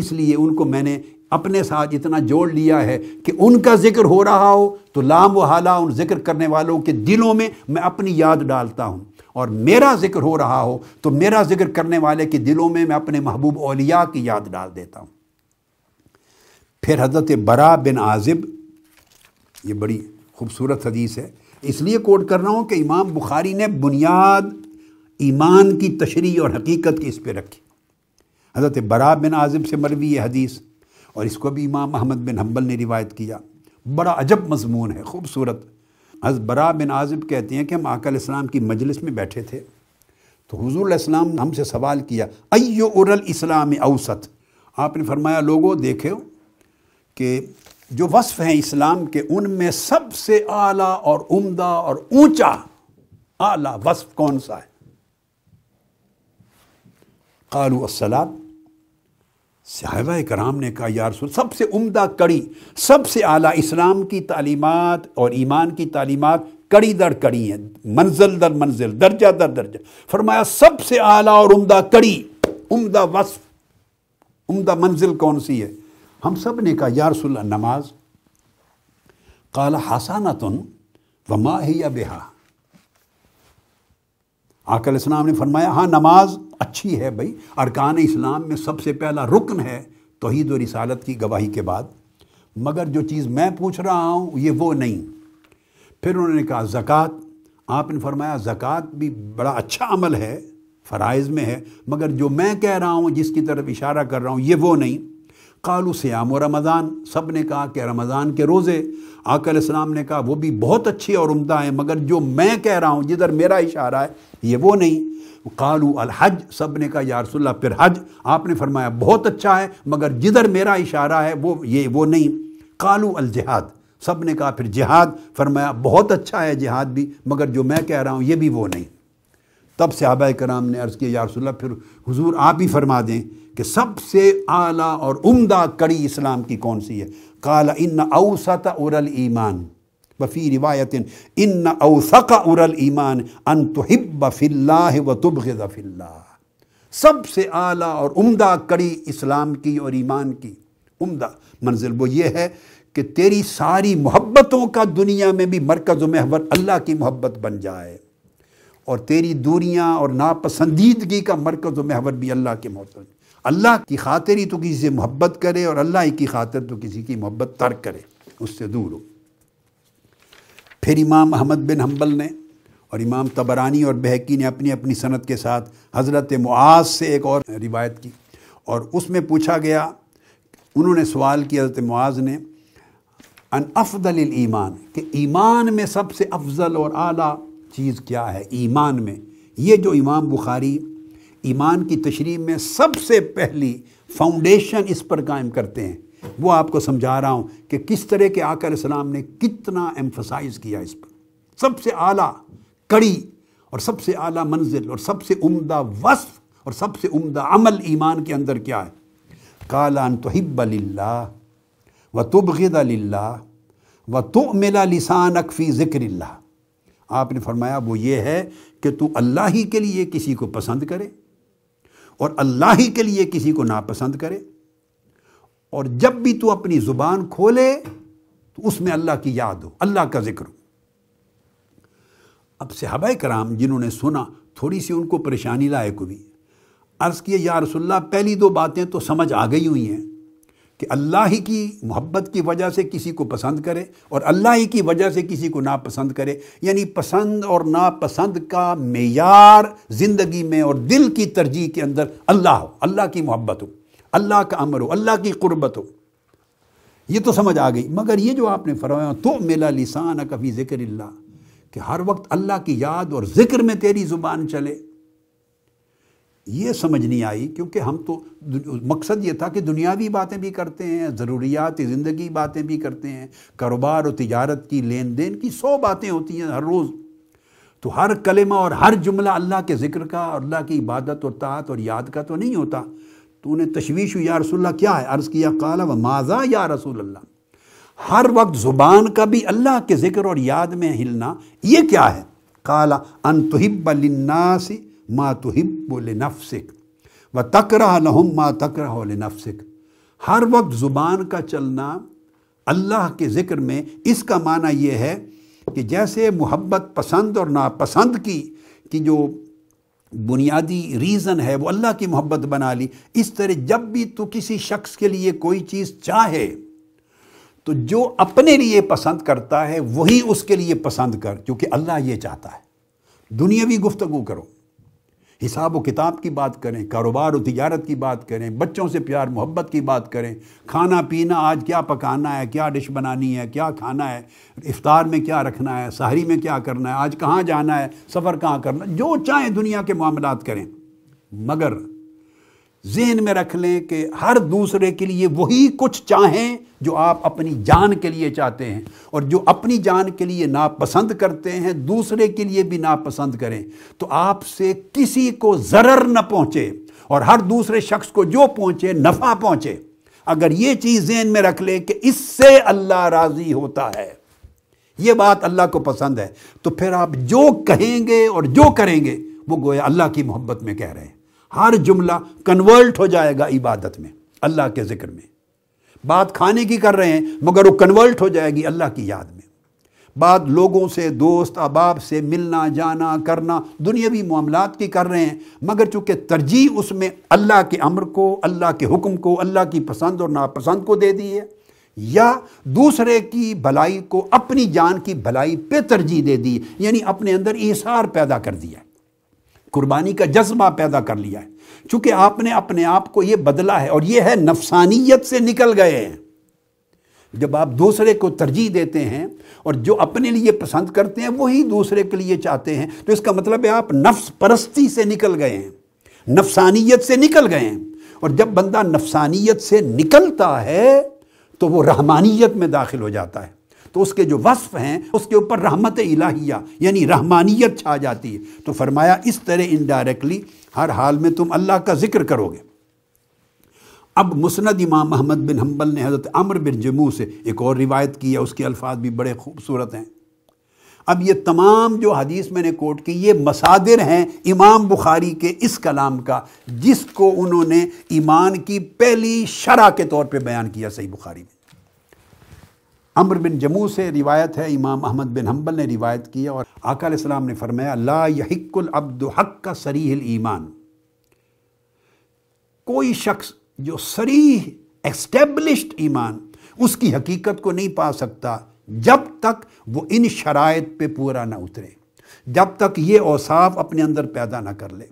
इसलिए उनको मैंने अपने साथ इतना जोड़ लिया है कि उनका जिक्र हो रहा हो तो लाम व हाला उन जिक्र करने वालों के दिलों में मैं अपनी याद डालता हूँ और मेरा जिक्र हो रहा हो तो मेरा जिक्र करने वाले के दिलों में मैं अपने महबूब अलिया की याद डाल देता हूँ फिर हजरत बरा बिन आजिब ये बड़ी खूबसूरत हदीस है इसलिए कोट कर रहा हूँ कि इमाम बुखारी ने बुनियाद ईमान की तशरी और हकीकत की इस पर रखी हज़रत बरा बिन आजिब से मरवी ये हदीस और इसको भी इमाम अहमद बिन हम्बल ने रिवायत किया बड़ा अजब मजमून है खूबसूरत हजबरा बिन आज़ब कहते हैं कि हम आकल इस्लाम की मजलिस में बैठे थे तो हजूर इस्लाम ने हमसे सवाल किया अयो उरल इस्लाम अवसत आपने फरमाया लोगों देखे कि जो वसफ़ हैं इस्लाम के उनमें सबसे आला और उम्दा और ऊंचा आला वसफ़ कौन सा है कालू असलात साहबा कराम ने कहा यार सुन सबसे उम्दा कड़ी सबसे आला इस्लाम की तालीमत और ईमान की तालीमत कड़ी दर कड़ी हैं मंजिल दर मंजिल दर्जा दर दर्जा फरमाया सबसे आला और उम्दा कड़ी उम्दा वसफ उम्दा मंजिल कौन सी है हम सब ने कहा यार सुल नमाज काला तुन वमा है या बेहा आकल इस्लाम ने फरमाया हाँ नमाज अच्छी है भाई अरकान इस्लाम में सबसे पहला रुकन है तोहद और रिसालत की गवाही के बाद मगर जो चीज़ मैं पूछ रहा हूँ ये वो नहीं फिर उन्होंने कहा ज़क़़त आपने फरमाया ज़क़़त भी बड़ा अच्छा अमल है फ़रज़ में है मगर जो मैं कह रहा हूँ जिसकी तरफ इशारा कर रहा हूँ ये वो नहीं कालू सयाम रमज़ान सब ने कहा कि रमज़ान के रोज़े आकल इस्लाम ने कहा वो भी बहुत अच्छी और उमदा है मगर जो मैं कह रहा हूँ जिधर मेरा इशारा है ये वो नहीं कालू अलहज सब ने कहा यारसोल्ला फिर हज आपने फरमाया बहुत अच्छा है मगर जिधर मेरा इशारा है वो ये वो नहीं कालू अलजहाद सब ने कहा फिर जिहाद फरमाया बहुत अच्छा है जिहाद भी मगर जो मैं कह रहा हूँ ये भी वो नहीं तब सहाबा कराम ने अर्ज़ किया यारसोल्ला फिर हुजूर आप ही फरमा दें कि सबसे आला और उम्दा कड़ी इस्लाम की कौन सी है काला इन अवसत उरल ईमान बफ़ी रिवायत इन अवसक उरल ईमान अन तुहिब फ़िल्ला व तुब फ़िल्ला सबसे आला और उम्दा कड़ी इस्लाम की और ईमान की उम्दा मंजिल वो ये है कि तेरी सारी मोहब्बतों का दुनिया में भी मरकज़ महवर अल्लाह की मोहब्बत बन जाए और तेरी दूरियाँ और नापसंदीदगी का मरकज़ महवर भी अल्लाह के मोहब्बत अल्लाह की खातिर ही तो किसी से मोहब्बत करे और अल्लाह ही की खातिर तो किसी की मोहब्बत तर्क करे उससे दूर हो फिर इमाम अहमद बिन हम्बल ने और इमाम तबरानी और बहकी ने अपनी अपनी सनत के साथ हज़रत मुआज से एक और रिवायत की और उसमें पूछा गया उन्होंने सवाल किया हज़रत मुआज ने अन अफजल ईमान कि ईमान में सबसे अफजल और आला चीज़ क्या है ईमान में ये जो इमाम बुखारी ईमान की तशरी में सबसे पहली फाउंडेशन इस पर कायम करते हैं वो आपको समझा रहा हूँ कि किस तरह के आकर इस्लाम ने कितना एम्फसाइज किया इस पर सबसे आला कड़ी और सबसे आला मंजिल और सबसे उम्दा वस्फ और सबसे उम्दा अमल ईमान के अंदर क्या है कालान तोहिब व तुबगद ला व तो मिला लिसान अकफ़ी ज़िक्र आपने फरमाया वो ये है कि तू अल्लाह ही के लिए किसी को पसंद करे और अल्लाह ही के लिए किसी को नापसंद करे और जब भी तू अपनी ज़ुबान खोले तो उसमें अल्लाह की याद हो अल्लाह का जिक्र हो अब सहाबा कराम जिन्होंने सुना थोड़ी सी उनको परेशानी लायक हुई अर्ज़ किए यार पहली दो बातें तो समझ आ गई हुई हैं कि अल्लाह ही की मोहब्बत की वजह से किसी को पसंद करे और अल्लाह ही की वजह से किसी को नापसंद करे यानी पसंद और नापसंद का मैार ज़िंदगी में और दिल की तरजीह के अंदर अल्लाह हो अल्लाह की मोहब्बत हो अल्लाह का अमर हो अल्लाह की क़ुरबत हो ये तो समझ आ गई मगर ये जो आपने फरमाया तो मेला लिसान कभी ज़िक्र कि हर वक्त अल्लाह की याद और ज़िक्र में तेरी ज़ुबान चले ये समझ नहीं आई क्योंकि हम तो मकसद ये था कि दुनियावी बातें भी करते हैं ज़रूरियात ज़िंदगी बातें भी करते हैं कारोबार और तिजारत की लेन देन की सौ बातें होती हैं हर रोज़ तो हर कलेमा और हर जुमला अल्लाह के ज़िक्र का और अल्लाह की इबादत और तात और याद का तो नहीं होता तो उन्हें तशवीश हुई या रसोल्ला क्या है अर्ज़ किया काला व माजा या रसूल अल्लाह हर वक्त ज़ुबान का भी अल्लाह के ज़िक्र और याद में हिलना ये क्या है काला अन तहिब्बलन्नासी माँ तो हिब्बो नफसिक व तकरा लहम माँ तकरा नफसिक हर वक्त ज़ुबान का चलना अल्लाह के ज़िक्र में इसका माना यह है कि जैसे मोहब्बत पसंद और नापसंद की कि जो बुनियादी रीज़न है वो अल्लाह की मोहब्बत बना ली इस तरह जब भी तू किसी शख्स के लिए कोई चीज़ चाहे तो जो अपने लिए पसंद करता है वही उसके लिए पसंद कर क्योंकि अल्लाह ये चाहता है दुनियावी गुफ्तगु करो हिसाब व किताब की बात करें कारोबार और तजारत की बात करें बच्चों से प्यार मोहब्बत की बात करें खाना पीना आज क्या पकाना है क्या डिश बनानी है क्या खाना है इफ़ार में क्या रखना है सहरी में क्या करना है आज कहाँ जाना है सफ़र कहाँ करना जो चाहें दुनिया के मामला करें मगर जहन में रख लें कि हर दूसरे के लिए वही कुछ चाहें जो आप अपनी जान के लिए चाहते हैं और जो अपनी जान के लिए नापसंद करते हैं दूसरे के लिए भी नापसंद करें तो आपसे किसी को ज़रर न पहुँचे और हर दूसरे शख्स को जो पहुँचे नफ़ा पहुँचे अगर ये चीज़ जेन में रख ले कि इससे अल्लाह राज़ी होता है ये बात अल्लाह को पसंद है तो फिर आप जो कहेंगे और जो करेंगे वो गोया अल्लाह की मोहब्बत में कह रहे हैं हर जुमला कन्वर्ट हो जाएगा इबादत में अल्लाह के ज़िक्र में बात खाने की कर रहे हैं मगर वो कन्वर्ट हो जाएगी अल्लाह की याद में बात लोगों से दोस्त अहबाब से मिलना जाना करना दुनियावी मामला की कर रहे हैं मगर चूँकि तरजीह उसमें अल्लाह के अमर को अल्लाह के हुक्म को अल्लाह की पसंद और नापसंद को दे दी है या दूसरे की भलाई को अपनी जान की भलाई पे तरजीह दे दी यानी अपने अंदर इसार पैदा कर दिया कुर्बानी का जज्बा पैदा कर लिया है चूंकि आपने अपने आप को यह बदला है और यह है नफसानियत से निकल गए हैं जब आप दूसरे को तरजीह देते हैं और जो अपने लिए पसंद करते हैं वही दूसरे के लिए चाहते हैं तो इसका मतलब है आप नफ्स परस्ती से निकल गए हैं नफसानियत से निकल गए हैं और जब बंदा नफसानियत से निकलता है तो वो रहमानियत में दाखिल हो जाता है तो उसके जो वस्फ़ हैं उसके ऊपर रहमत इलाहिया यानी रहमानियत छा जाती है तो फरमाया इस तरह इनडायरेक्टली हर हाल में तुम अल्लाह का जिक्र करोगे अब मुसनद इमाम महमद बिन हम्बल ने हज़रत अमर बिन जमू से एक और रिवायत की है उसके अल्फाज भी बड़े खूबसूरत हैं अब ये तमाम जो हदीस मैंने कोट की ये मसादिर हैं इमाम बुखारी के इस कलाम का जिसको उन्होंने ईमान की पहली शरह के तौर पे बयान किया सही बुखारी में अम्र बिन जमू से रिवायत है इमाम अहमद बिन हम्बल ने रिवायत की और आकाल इस्लाम ने फरमाया ला यहिक्कुल अब्द हक का सरीह ईमान कोई शख्स जो सरी एस्टेब्लिश्ड ईमान उसकी हकीकत को नहीं पा सकता जब तक वो इन शराइ पे पूरा ना उतरे जब तक ये औसाफ अपने अंदर पैदा ना कर ले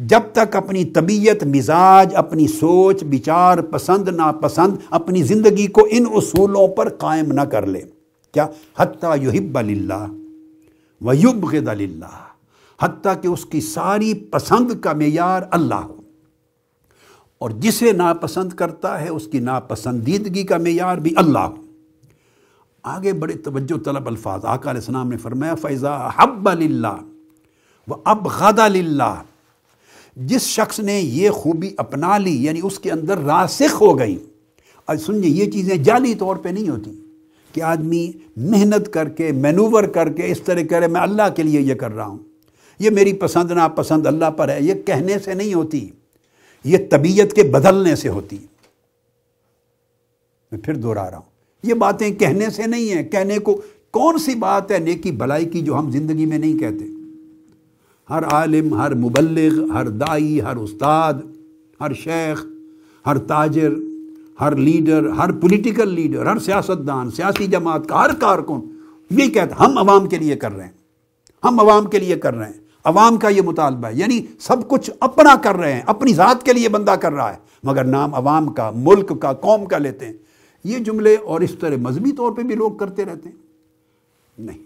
जब तक अपनी तबीयत मिजाज अपनी सोच विचार पसंद नापसंद अपनी ज़िंदगी को इन असूलों पर कायम ना कर ले क्या हती युहिब ला वयुबद ला हत्ता कि उसकी सारी पसंद का मैार अल्लाह हो और जिसे नापसंद करता है उसकी नापसंदीदगी का मैार भी अल्लाह हो आगे बड़े तवज्जो तलब अल्फाज आका ने फरमाया फ़ैज़ा हब्बा व अब गदा जिस शख्स ने ये खूबी अपना ली यानी उसके अंदर रासिख हो गई और सुनिए ये चीज़ें जाली तौर पे नहीं होती कि आदमी मेहनत करके मैनूवर करके इस तरह करे मैं अल्लाह के लिए ये कर रहा हूँ ये मेरी पसंद ना पसंद अल्लाह पर है ये कहने से नहीं होती ये तबीयत के बदलने से होती मैं फिर दोहरा रहा हूँ ये बातें कहने से नहीं है कहने को कौन सी बात है नेकी भलाई की जो हम जिंदगी में नहीं कहते हर आलिम हर मुबलग हर दाई हर उस्ताद हर शेख हर ताजर हर लीडर हर पॉलिटिकल लीडर हर सियासतदान सियासी जमात का हर कारकुन ये कहता हम आवाम के लिए कर रहे हैं हम आवाम के लिए कर रहे हैं अवाम का ये मुतालबा है यानी सब कुछ अपना कर रहे हैं अपनी ज़ात के लिए बंदा कर रहा है मगर नाम अवाम का मुल्क का कौम का लेते हैं ये जुमले और इस तरह मजहबी तौर पर भी लोग करते रहते हैं नहीं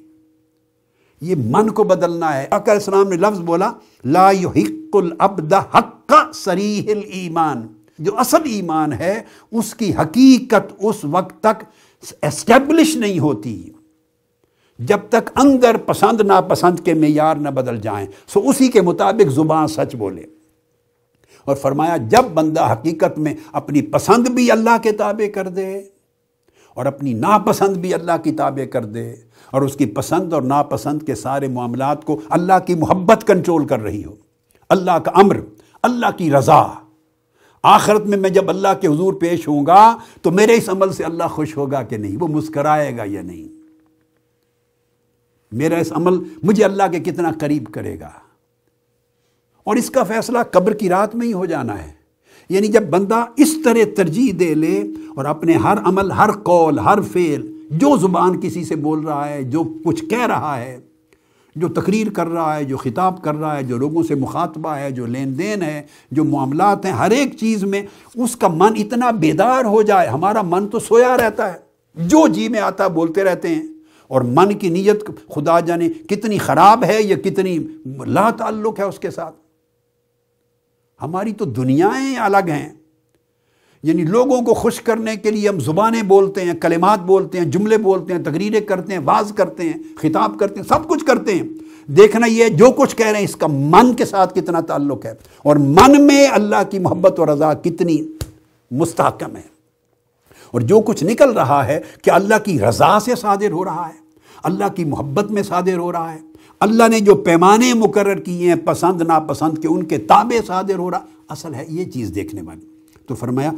ये मन को बदलना है अकर इस्लाम ने लफ्ज़ बोला ला युहिक्कुल अब्द हक्का सरीहिल ईमान जो असल ईमान है उसकी हकीकत उस वक्त तक एस्टेब्लिश नहीं होती जब तक अंदर पसंद नापसंद के मैार ना बदल जाए सो उसी के मुताबिक ज़ुबान सच बोले और फरमाया जब बंदा हकीकत में अपनी पसंद भी अल्लाह के ताबे कर दे और अपनी नापसंद भी अल्लाह की ताबे कर दे और उसकी पसंद और नापसंद के सारे मामला को अल्लाह की मोहब्बत कंट्रोल कर रही हो अल्लाह का अम्र अल्लाह की रज़ा आखिरत में मैं जब अल्लाह के हजूर पेश होगा तो मेरे इस अमल से अल्लाह खुश होगा कि नहीं वो मुस्कराएगा या नहीं मेरा इस अमल मुझे अल्लाह के कितना करीब करेगा और इसका फैसला कब्र की रात में ही हो जाना है यानी जब बंदा इस तरह तरजीह दे ले और अपने हर अमल हर कौल हर फेल जो ज़ुबान किसी से बोल रहा है जो कुछ कह रहा है जो तकरीर कर रहा है जो ख़िताब कर रहा है जो लोगों से मुखातबा है जो लेन देन है जो मामलात हैं हर एक चीज़ में उसका मन इतना बेदार हो जाए हमारा मन तो सोया रहता है जो जी में आता बोलते रहते हैं और मन की नीयत खुदा जाने कितनी ख़राब है या कितनी ला ताल्लुक़ है उसके साथ हमारी तो दुनियाएं अलग हैं यानी लोगों को खुश करने के लिए हम ज़ुबानें बोलते हैं कलिमात बोलते हैं जुमले बोलते हैं तकरीरें करते हैं वाज करते हैं खिताब करते हैं सब कुछ करते हैं देखना यह जो कुछ कह रहे हैं इसका मन के साथ कितना ताल्लुक है और मन में अल्लाह की मोहब्बत और रज़ा कितनी मुस्तकम है और जो कुछ निकल रहा है कि अल्लाह की रज़ा से सादिर हो रहा है अल्लाह की मोहब्बत में सादिर हो रहा है अल्लाह ने जो पैमाने मुकर किए हैं पसंद नापसंद के उनके ताबे सादिर हो रहा असल है ये चीज़ देखने वाली तो फरमाया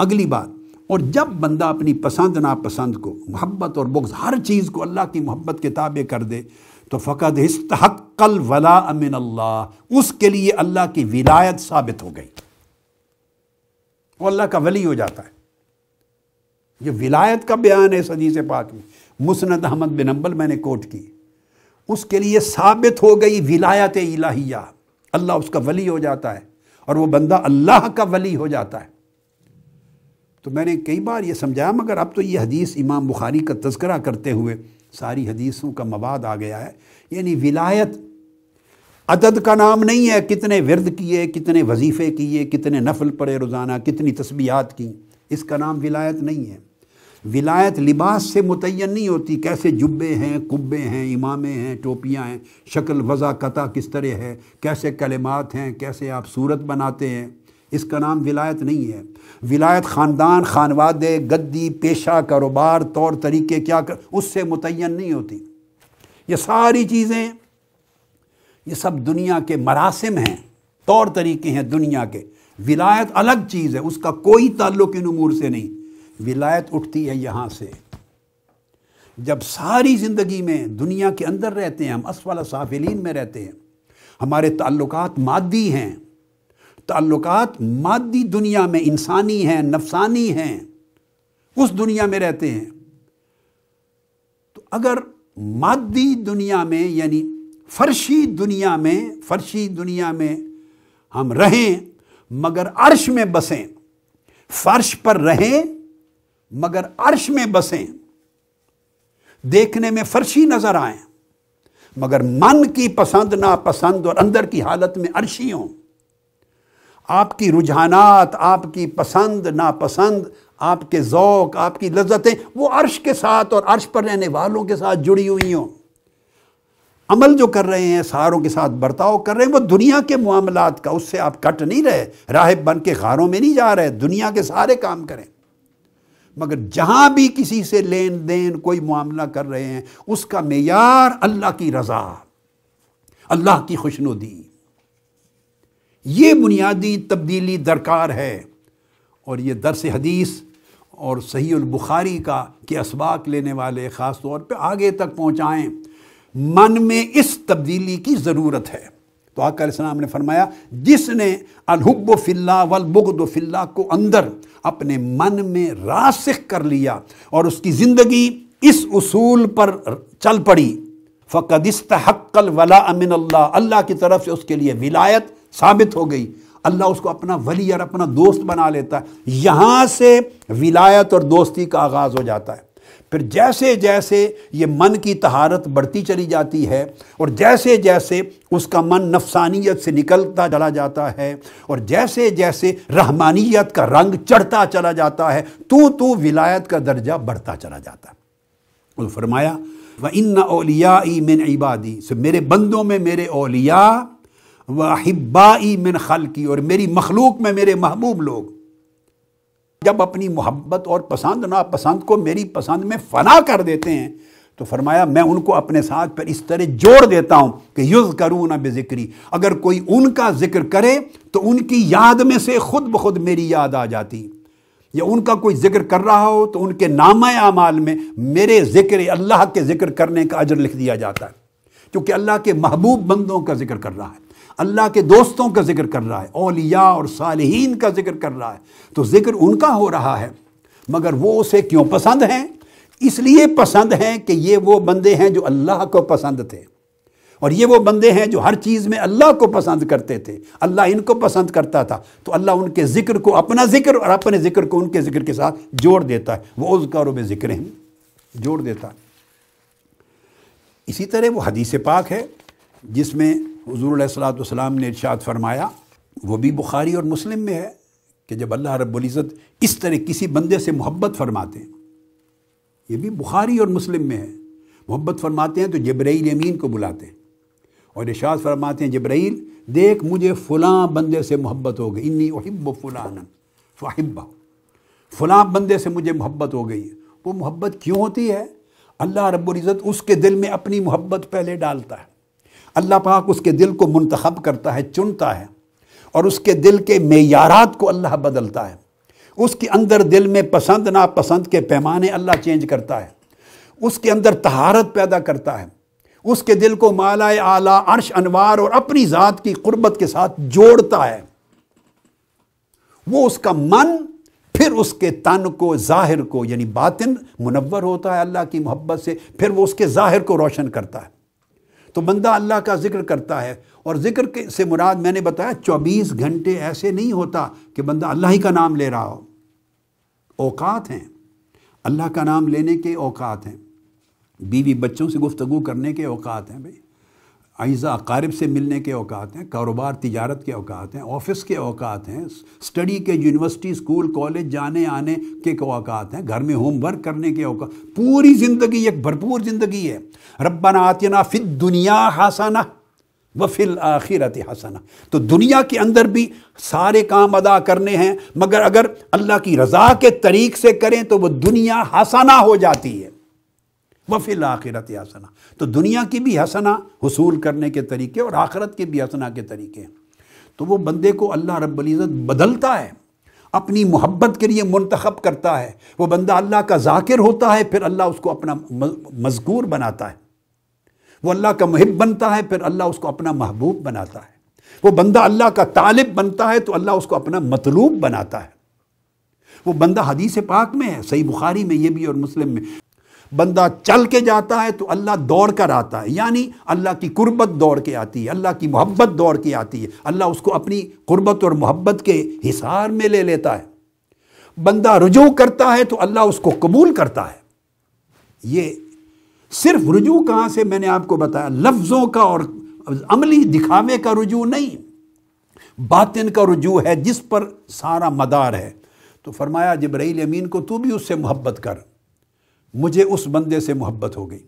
अगली बात और जब बंदा अपनी पसंद नापसंद को मोहब्बत और बुग्ज हर चीज़ को अल्लाह की मोहब्बत के ताबे कर दे तो फ़कत हक़ल वला अमिन अल्लाह उसके लिए अल्लाह की विलायत साबित हो गई और अल्लाह का वली हो जाता है ये विलायत का बयान है सदी से पाक में मुसनद अहमद बिन अम्बल मैंने कोट की उसके लिए साबित हो गई विलायत इलाहिया अल्लाह उसका वली हो जाता है और वो बंदा अल्लाह का वली हो जाता है तो मैंने कई बार ये समझाया मगर अब तो ये हदीस इमाम बुखारी का तस्करा करते हुए सारी हदीसों का मवाद आ गया है यानी विलायत अदद का नाम नहीं है कितने विरद किए कितने वजीफ़े किए कितने नफल पड़े रोज़ाना कितनी तस्बियात की इसका नाम विलायत नहीं है विलायत लिबास से मुतन नहीं होती कैसे जुब्बे हैं कुब्बे हैं इमामे हैं टोपियाँ हैं शक्ल वज़ा कता किस तरह है कैसे कलमात हैं कैसे आप सूरत बनाते हैं इसका नाम विलायत नहीं है विलायत ख़ानदान खानवादे गद्दी पेशा कारोबार तौर तरीके क्या कर उससे मुतन नहीं होती ये सारी चीज़ें ये सब दुनिया के मरासम हैं तौर तरीके हैं दुनिया के विलायत अलग चीज़ है उसका कोई ताल्लुक इन उमूर से नहीं विलायत उठती है यहाँ से जब सारी ज़िंदगी में दुनिया के अंदर रहते हैं हम असवाल साफिलीन में रहते हैं हमारे ताल्लुकात मादी हैं ताल्लुकात मादी दुनिया में इंसानी हैं नफसानी हैं उस दुनिया में रहते हैं तो अगर मादी दुनिया में यानी फर्शी दुनिया में फर्शी दुनिया में हम रहें मगर अर्श में बसें फर्श पर रहें मगर अर्श में बसें देखने में फर्शी नजर आए मगर मन की पसंद नापसंद और अंदर की हालत में अर्शी हों आपकी रुझानात आपकी पसंद नापसंद आपके ओक़ आपकी लज्जतें वो अर्श के साथ और अर्श पर रहने वालों के साथ जुड़ी हुई हों अमल जो कर रहे हैं सहारों के साथ बर्ताव कर रहे हैं वो दुनिया के मामलात का उससे आप कट नहीं रहे राहब बन के घरों में नहीं जा रहे दुनिया के सारे काम करें मगर जहाँ भी किसी से लेन देन कोई मामला कर रहे हैं उसका मैार अल्लाह की रज़ा अल्लाह की खुशनुदी ये बुनियादी तब्दीली दरकार है और ये दरस हदीस और सही बुखारी का के इसबाक लेने वाले ख़ास तौर पर आगे तक पहुँचाएँ मन में इस तब्दीली की ज़रूरत है तो आकाम ने फरमाया जिसने अलहब फिल्ला वलबुगद फिल्ला को अंदर अपने मन में रासिख कर लिया और उसकी ज़िंदगी इस उसूल पर चल पड़ी फ़कदिस्त हक्कल वला अमिन अल्लाह अल्लाह की तरफ से उसके लिए विलायत साबित हो गई अल्लाह उसको अपना वली और अपना दोस्त बना लेता है यहाँ से विलायत और दोस्ती का आगाज़ हो जाता है फिर जैसे जैसे ये मन की तहारत बढ़ती चली जाती है और जैसे जैसे उसका मन नफसानियत से निकलता चला जाता है और जैसे जैसे रहमानियत का रंग चढ़ता चला जाता है तो तो विलायत का दर्जा बढ़ता चला जाता है फरमाया व इन ओलिया मिन इबादी सो मेरे बंदों में मेरे ओलिया वाहिबाई मिन खल की और मेरी मखलूक में मेरे महबूब लोग जब अपनी मोहब्बत और पसंद नापसंद को मेरी पसंद में फना कर देते हैं तो फरमाया मैं उनको अपने साथ पर इस तरह जोड़ देता हूं कि युज करूँ ना बेजिक्री अगर कोई उनका जिक्र करे तो उनकी याद में से खुद ब खुद मेरी याद आ जाती या उनका कोई जिक्र कर रहा हो तो उनके नामा अमाल में मेरे जिक्र अल्लाह के जिक्र करने का अजर लिख दिया जाता है क्योंकि अल्लाह के महबूब बंदों का जिक्र कर रहा है अल्लाह के दोस्तों का जिक्र कर रहा है ओलिया और सालहीन का जिक्र कर रहा है तो जिक्र उनका हो रहा है मगर वो उसे क्यों पसंद हैं इसलिए पसंद हैं कि ये वो बंदे हैं जो अल्लाह को पसंद थे और ये वो बंदे हैं जो हर चीज़ में अल्लाह को पसंद करते थे अल्लाह इनको पसंद करता था तो अल्लाह उनके ज़िक्र को अपना ज़िक्र और अपने ज़िक्र को उनके ज़िक्र के साथ जोड़ देता है वो उजकारों में ज़िक्र हैं जोड़ देता है इसी तरह वो हदीस पाक है जिसमें हजूर सलाम ने इर्शाद फरमाया वो भी बुखारी और मुस्लिम में है कि जब अल्लाह रब्ज़त इस तरह किसी बंदे से मोहब्बत फरमाते हैं ये भी बुखारी और मुस्लिम में है मोहब्बत फरमाते हैं तो जब्राइल अमीन को बुलाते हैं और इर्शाद फरमाते हैं जब्राइल देख मुझे फ़लाँ बंदे से मोहब्बत हो गई इन्नी वहिब फ़लानन फ़ाहिबा फ़लाँ बंदे से मुझे मोहब्बत हो गई वो मोहब्बत क्यों होती है अल्लाह रब्ज़त उसके दिल में अपनी मोहब्बत पहले डालता है अल्लाह पाक उसके दिल को मंतखब करता है चुनता है और उसके दिल के मैारात को अल्लाह बदलता है उसके अंदर दिल में पसंद नापसंद के पैमाने अल्लाह चेंज करता है उसके अंदर तहारत पैदा करता है उसके दिल को माला आला अर्श अनवार और अपनी ज़ात की कुर्बत के साथ जोड़ता है वो उसका मन फिर उसके तन को ज़ाहिर को यानी बातिन मुनवर होता है अल्लाह की मोहब्बत से फिर वो उसके ज़ाहिर को रोशन करता है तो बंदा अल्लाह का जिक्र करता है और जिक्र से मुराद मैंने बताया चौबीस घंटे ऐसे नहीं होता कि बंदा अल्लाह ही का नाम ले रहा हो औकात हैं अल्लाह का नाम लेने के औकात हैं बीवी बच्चों से गुफ्तगु करने के औकात हैं भाई आइज़ा अकारब से मिलने के अवात हैं कारोबार तजारत के अवात हैं ऑफिस के अवात हैं स्टडी के यूनिवर्सिटी स्कूल कॉलेज जाने आने के अवात हैं घर में होमवर्क करने के अवका पूरी ज़िंदगी एक भरपूर ज़िंदगी है रब्बना आतना फिर दुनिया हसाना व फिल आखिरत हसाना तो दुनिया के अंदर भी सारे काम अदा करने हैं मगर अगर अल्लाह की रज़ा के तरीक़ से करें तो वह दुनिया हसाना हो जाती है वफिल आखिरत हसना तो दुनिया की भी हसना हसूल करने के तरीके और आखिरत के भी हसना के तरीके हैं तो वो बंदे को अल्लाह रब्ज़त बदलता है अपनी मोहब्बत के लिए मंतखब करता है वो बंदा अल्लाह का जाकिर होता है फिर अल्लाह उसको अपना मजकूर बनाता है वो अल्लाह का महब बनता है फिर अल्लाह उसको अपना महबूब बनाता है वो बंदा अल्लाह का तालिब बनता है तो अल्लाह उसको अपना मतलूब बनाता है वो बंदा हदीस पाक में है सही बुखारी में ये भी और मुस्लिम में बंदा चल के जाता है तो अल्लाह दौड़ कर आता है यानी अल्लाह की कुर्बत दौड़ के आती है अल्लाह की मोहब्बत दौड़ के आती है अल्लाह उसको अपनी कुर्बत और मोहब्बत के हिसार में ले लेता है बंदा रुजू करता है तो अल्लाह उसको कबूल करता है ये सिर्फ रुजू कहाँ से मैंने आपको बताया लफ्ज़ों का और अमली दिखावे का रुजू नहीं बातिन का रुजू है जिस पर सारा मदार है तो फरमाया जब्राइल अमीन को तू भी उससे मोहब्बत कर मुझे उस बंदे से मोहब्बत हो गई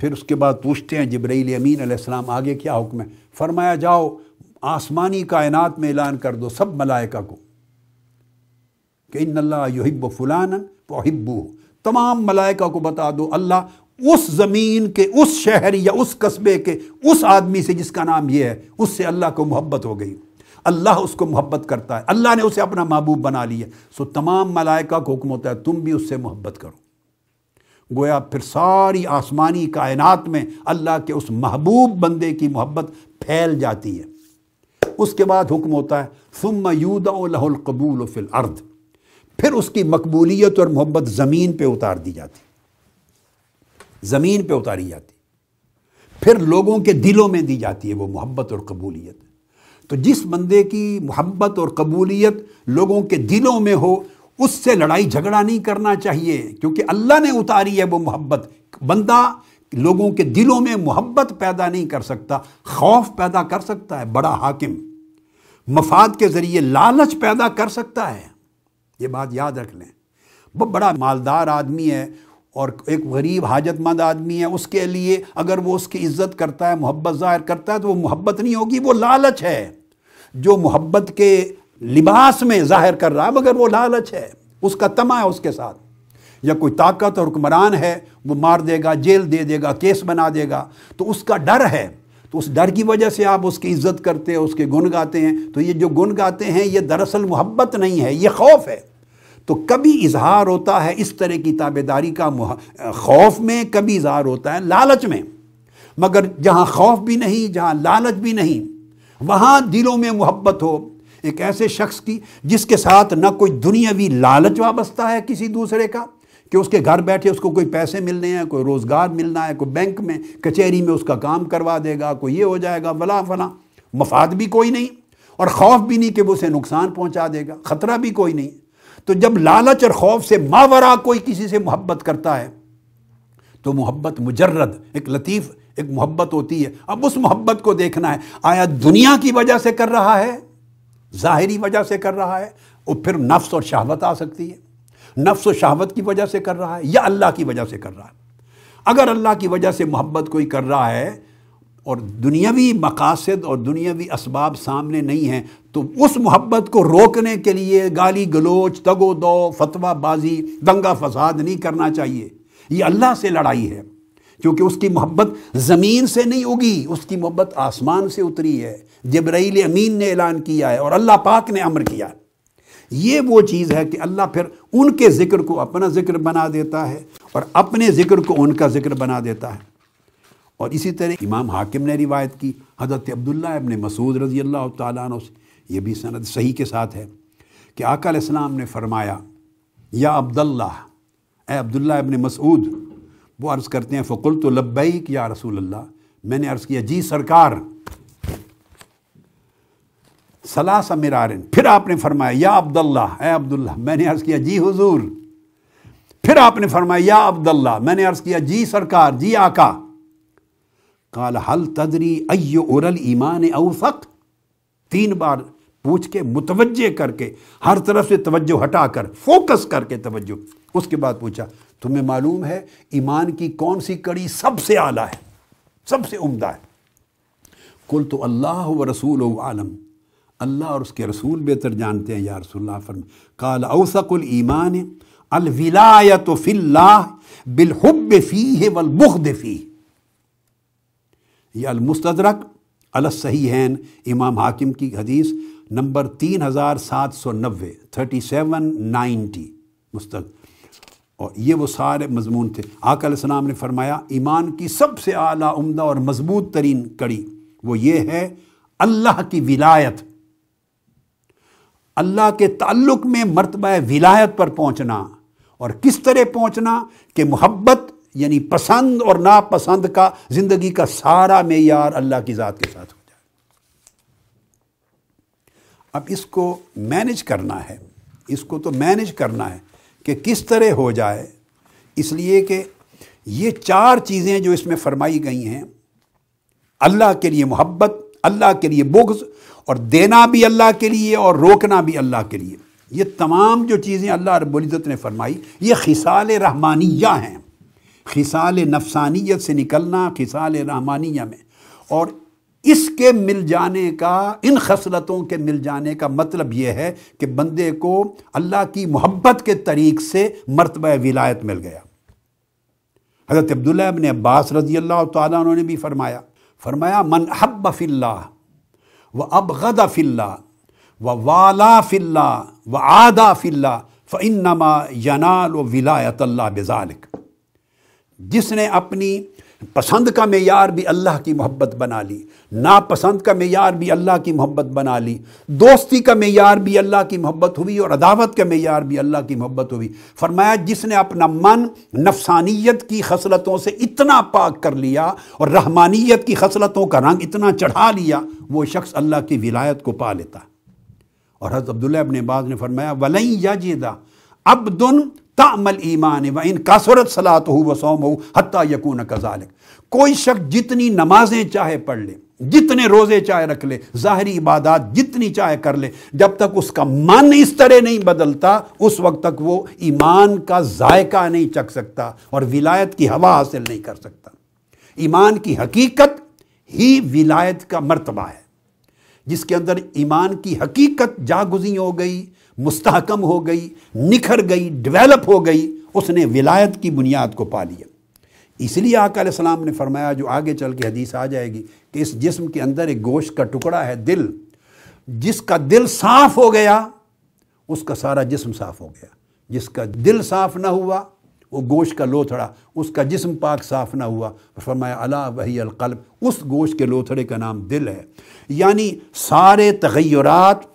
फिर उसके बाद पूछते हैं जबरील अमीन अलैहिस्सलाम आगे क्या हुक्म है फरमाया जाओ आसमानी कायनात में ऐलान कर दो सब मलाइका को कि इन अल्लाह युहिब फुलान वहिब्बू तमाम मलाइका को बता दो अल्लाह उस ज़मीन के उस शहर या उस कस्बे के उस आदमी से जिसका नाम ये है उससे अल्लाह को मोहब्बत हो गई अल्लाह उसको मोहब्बत करता है अल्लाह ने उसे अपना महबूब बना लिया सो तमाम मलाइका को हुक्म होता है तुम भी उससे मोहब्बत करो गोया फिर सारी आसमानी कायनात में अल्लाह के उस महबूब बंदे की मोहब्बत फैल जाती है उसके बाद हुक्म होता है सुम कबूल फिल अर्द फिर उसकी मकबूलियत और मोहब्बत ज़मीन पे उतार दी जाती ज़मीन पे उतारी जाती फिर लोगों के दिलों में दी जाती है वो मोहब्बत और कबूलियत तो जिस बंदे की मोहब्बत और कबूलियत लोगों के दिलों में हो उससे लड़ाई झगड़ा नहीं करना चाहिए क्योंकि अल्लाह ने उतारी है वो मोहब्बत बंदा लोगों के दिलों में मोहब्बत पैदा नहीं कर सकता खौफ पैदा कर सकता है बड़ा हाकिम मफाद के ज़रिए लालच पैदा कर सकता है ये बात याद रख लें वो बड़ा मालदार आदमी है और एक गरीब हाजतमंद आदमी है उसके लिए अगर वो उसकी इज्जत करता है मोहब्बत ज़ाहिर करता है तो वो मोहब्बत नहीं होगी वो लालच है जो मोहब्बत के लिबास में जाहिर कर रहा है मगर वो लालच है उसका तमा है उसके साथ या कोई ताकत और हुक्मरान है वो मार देगा जेल दे देगा केस बना देगा तो उसका डर है तो उस डर की वजह से आप उसकी इज्जत करते हैं उसके गुण गाते हैं तो ये जो गुण गाते हैं ये दरअसल मोहब्बत नहीं है ये खौफ है तो कभी इजहार होता है इस तरह की ताबेदारी का खौफ में कभी इजहार होता है लालच में मगर जहाँ खौफ भी नहीं जहाँ लालच भी नहीं वहाँ दिलों में मोहब्बत हो एक ऐसे शख्स की जिसके साथ ना कोई दुनियावी लालच वाबस्ता है किसी दूसरे का कि उसके घर बैठे उसको कोई पैसे मिलने हैं कोई रोज़गार मिलना है कोई बैंक में कचहरी में उसका काम करवा देगा कोई ये हो जाएगा वला फला मफाद भी कोई नहीं और खौफ भी नहीं कि वो उसे नुकसान पहुंचा देगा ख़तरा भी कोई नहीं तो जब लालच और खौफ से मावरा कोई किसी से मोहब्बत करता है तो मोहब्बत मुजर्रद एक लतीफ़ एक मोहब्बत होती है अब उस मोहब्बत को देखना है आया दुनिया की वजह से कर रहा है ज़ाहरी वजह से कर रहा है और फिर नफ्स और शहावत आ सकती है नफ्स और शहावत की वजह से कर रहा है या अल्लाह की वजह से कर रहा है अगर अल्लाह की वजह से मोहब्बत कोई कर रहा है और दुनियावी मकासद और दुनियावी इसबाब सामने नहीं हैं तो उस मोहब्बत को रोकने के लिए गाली गलोच तगो दो फतवा बाजी दंगा फसाद नहीं करना चाहिए ये अल्लाह से लड़ाई है क्योंकि उसकी मोहब्बत ज़मीन से नहीं उगी उसकी मोहब्बत आसमान से उतरी है जबराइल अमीन ने ऐलान किया है और अल्लाह पाक ने अमर किया है ये वो चीज़ है कि अल्लाह फिर उनके ज़िक्र को अपना ज़िक्र बना देता है और अपने ज़िक्र को उनका ज़िक्र बना देता है और इसी तरह इमाम हाकिम ने रिवायत की हज़रत अब्दुल्ला अबन मसूद रजी अल्लाह तु ये भी सनद सही के साथ है कि आकाम ने फरमाया या अब्दुल्ला ए अब्दुल्ला अबन मसूद वो अर्ज़ करते हैं फ़कुल तो लब्बई या रसूल अल्लाह मैंने अर्ज़ किया जी सरकार सलास मिरारन फिर आपने फरमाया या अब्दुल्ला है अब्दुल्ला मैंने अर्ज़ किया जी हुजूर फिर आपने फरमाया या अब्दुल्ला मैंने अर्ज़ किया जी सरकार जी आका काल हल तदरी अयो उरल ईमान अवसक तीन बार पूछ के मुतवजे करके हर तरफ से तवज्जो हटाकर फोकस करके तवज्जो उसके बाद पूछा तुम्हें मालूम है ईमान की कौन सी कड़ी सबसे आला है सबसे उम्दा है कुल तो अल्लाह व रसूल आलम अल्लाह और उसके रसूल बेहतर जानते हैं या रसोल्ला फरम काल औसकुल ईमान अलविलायत फ़िल्लाह बिलहब फ़ी है वलबुखद फ़ी ये अलमुस्तरक अलसहीहैन इमाम हाकिम की हदीस नंबर तीन हज़ार सात सौ नब्बे थर्टी सेवन नाइन्टी मुस्तक और ये वो सारे मजमून थे आकलम ने फरमाया ईमान की सबसे आला उमदा और मजबूत तरीन कड़ी वो ये है अल्लाह की विलायत अल्लाह के ताल्लुक में मरतबा विलायत पर पहुंचना और किस तरह पहुंचना कि मोहब्बत यानी पसंद और नापसंद का जिंदगी का सारा मैार अल्लाह की ज़ात के साथ हो जाए अब इसको मैनेज करना है इसको तो मैनेज करना है कि किस तरह हो जाए इसलिए कि ये चार चीज़ें जो इसमें फरमाई गई हैं अल्लाह के लिए मोहब्बत अल्लाह के लिए बुग्ज और देना भी अल्लाह के लिए और रोकना भी अल्लाह के लिए ये तमाम जो चीज़ें अल्लाह रबुल्ज़त ने फरमाई ये खिसाल रहमानिया हैं खिसाल नफसानियत से निकलना खिसाल रहमानिया में और इसके मिल जाने का इन खसलतों के मिल जाने का मतलब यह है कि बंदे को अल्लाह की मोहब्बत के तरीक से मरतब विलायत मिल गया हज़रत अब्दुल्ला ने अब्बास रजी अल्लाह तुम ने भी फरमाया फरमाया मन हब फ़िल्ला व अबगद फ़िल्ला व वाला फ़िल्ला व आदा फ़िल्ला नमा यनाल विलायत अल्लाह बिजालिक जिसने अपनी पसंद का मैार भी अल्लाह की मोहब्बत बना ली नापसंद का मैार भी अल्लाह की मोहब्बत बना ली दोस्ती का मैार भी अल्लाह की मोहब्बत हुई और अदावत का मैार भी अल्लाह की मोहब्बत हुई फरमाया जिसने अपना मन नफसानियत की खसलतों से इतना पाक कर लिया और रहमानियत की खसलतों का रंग इतना चढ़ा लिया वो शख्स अल्लाह की विलायत को पा लेता और हज़रत अब्दुल्ला अबन बाज ने फरमाया वलई अब दुन तामल ईमान व इन कासरत सलात हो व सोम हो हत्या यकून कजालिक कोई शख्स जितनी नमाजें चाहे पढ़ ले जितने रोज़े चाहे रख ले ज़ाहरी इबादत जितनी चाहे कर ले जब तक उसका मन इस तरह नहीं बदलता उस वक्त तक वो ईमान का जायका नहीं चख सकता और विलायत की हवा हासिल नहीं कर सकता ईमान की हकीकत ही विलायत का मरतबा है जिसके अंदर ईमान की हकीकत जागुजी हो गई मुस्तकम हो गई निखर गई डेवलप हो गई उसने विलायत की बुनियाद को पा लिया इसलिए आकाम ने फरमाया जो आगे चल के हदीस आ जाएगी कि इस जिस्म के अंदर एक गोश्त का टुकड़ा है दिल जिसका दिल साफ हो गया उसका सारा जिस्म साफ हो गया जिसका दिल साफ ना हुआ वो गोश का लोथड़ा उसका जिस्म पाक साफ ना हुआ फरमाया अला वही अलकल्ब उस गोश के लोथड़े का नाम दिल है यानी सारे तगैरात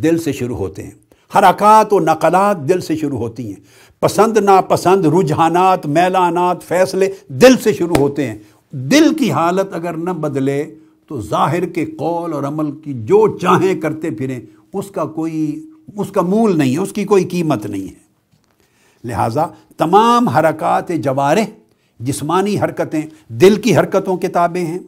दिल से शुरू होते हैं हरकत और नकलात दिल से शुरू होती हैं पसंद नापसंद रुझानात मैलानात फैसले दिल से शुरू होते हैं दिल की हालत अगर न बदले तो ज़ाहिर के कौल और अमल की जो चाहें करते फिरें उसका कोई उसका मूल नहीं है उसकी कोई कीमत नहीं है लिहाजा तमाम हरकत जवारे जिसमानी हरकतें दिल की हरकतों के ताबे हैं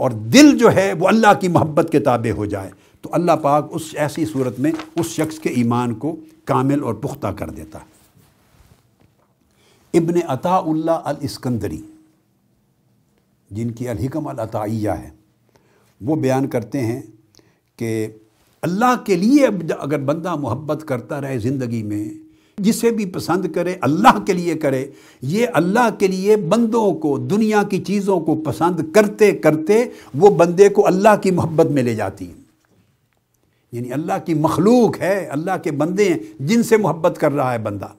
और दिल जो है वो अल्लाह की मोहब्बत के ताबे हो जाए तो अल्लाह पाक उस ऐसी सूरत में उस शख्स के ईमान को कामिल और पुख्ता कर देता है इबन अताउल्ला अल इस्कंदरी जिनकी अलहिकम अल है वो बयान करते हैं कि अल्लाह के लिए अगर बंदा मोहब्बत करता रहे ज़िंदगी में जिसे भी पसंद करे अल्लाह के लिए करे ये अल्लाह के लिए बंदों को दुनिया की चीज़ों को पसंद करते करते वो बंदे को अल्लाह की मोहब्बत में ले जाती है यानी अल्लाह की मखलूक है अल्लाह के बंदे हैं जिनसे मोहब्बत कर रहा है बंदा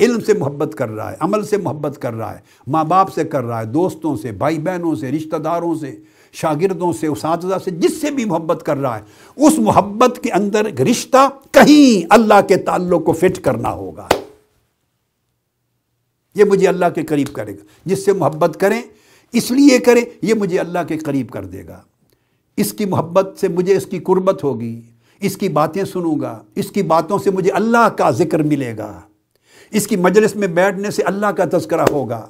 इल्म से मोहब्बत कर रहा है अमल से मोहब्बत कर रहा है माँ बाप से कर रहा है दोस्तों से भाई बहनों से रिश्तेदारों से शागिर्दों से उस से जिससे भी मोहब्बत कर रहा है उस मोहब्बत के अंदर रिश्ता कहीं अल्लाह के ताल्लुक को फिट करना होगा ये मुझे अल्लाह के करीब करेगा जिससे मोहब्बत करें इसलिए करें यह मुझे अल्लाह के करीब कर देगा इसकी मोहब्बत से मुझे इसकी कुर्बत होगी इसकी बातें सुनूंगा इसकी बातों से मुझे अल्लाह का ज़िक्र मिलेगा इसकी मजलिस में बैठने से अल्लाह का तस्करा होगा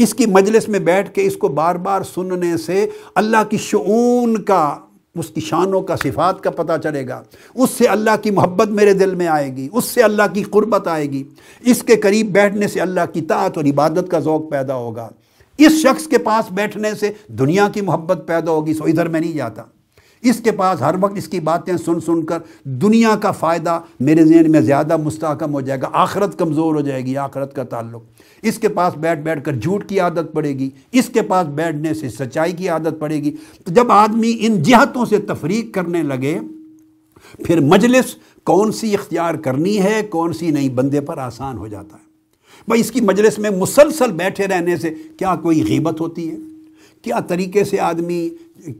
इसकी मजलिस में बैठ के इसको बार बार सुनने से अल्लाह की शून का उसकी शानों का सिफात का पता चलेगा उससे अल्लाह की मोहब्बत मेरे दिल में आएगी उससे अल्लाह की कुर्बत आएगी इसके करीब बैठने से अल्लाह की तात और इबादत का ज़ौक़ पैदा होगा इस शख्स के पास बैठने से दुनिया की मोहब्बत पैदा होगी सो इधर मैं नहीं जाता इसके पास हर वक्त इसकी बातें सुन सुनकर दुनिया का फ़ायदा मेरे जहन में ज़्यादा मुस्तकम हो जाएगा आखरत कमज़ोर हो जाएगी आखरत का ताल्लुक इसके पास बैठ बैठ कर झूठ की आदत पड़ेगी इसके पास बैठने से सच्चाई की आदत पड़ेगी तो जब आदमी इन जिहतों से तफरीक करने लगे फिर मजलिस कौन सी इख्तियार करनी है कौन सी नहीं बंदे पर आसान हो जाता है भाई इसकी मजलिस में मुसलसल बैठे रहने से क्या कोई गीबत होती है क्या तरीके से आदमी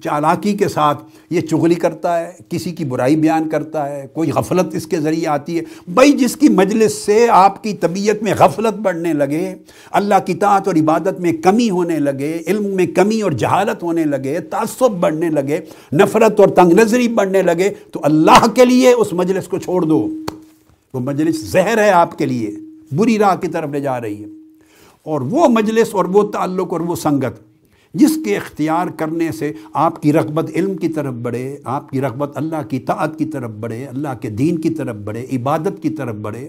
चालाकी के साथ ये चुगली करता है किसी की बुराई बयान करता है कोई गफलत इसके ज़रिए आती है भाई जिसकी मजलिस से आपकी तबीयत में गफलत बढ़ने लगे अल्लाह की तात और इबादत में कमी होने लगे इल्म में कमी और जहालत होने लगे तसब बढ़ने लगे नफ़रत और तंग नजरी बढ़ने लगे तो अल्लाह के लिए उस मजलिस को छोड़ दो वो मजलिस जहर है आपके लिए बुरी राह की तरफ ले जा रही है और वो मजलिस और वो ताल्लुक और वो संगत जिसके इख्तियार करने से आपकी रगबत इल्म की तरफ बढ़े आपकी रगबत अल्लाह की तात की तरफ बढ़े अल्लाह के दीन की तरफ बढ़े इबादत की तरफ बढ़े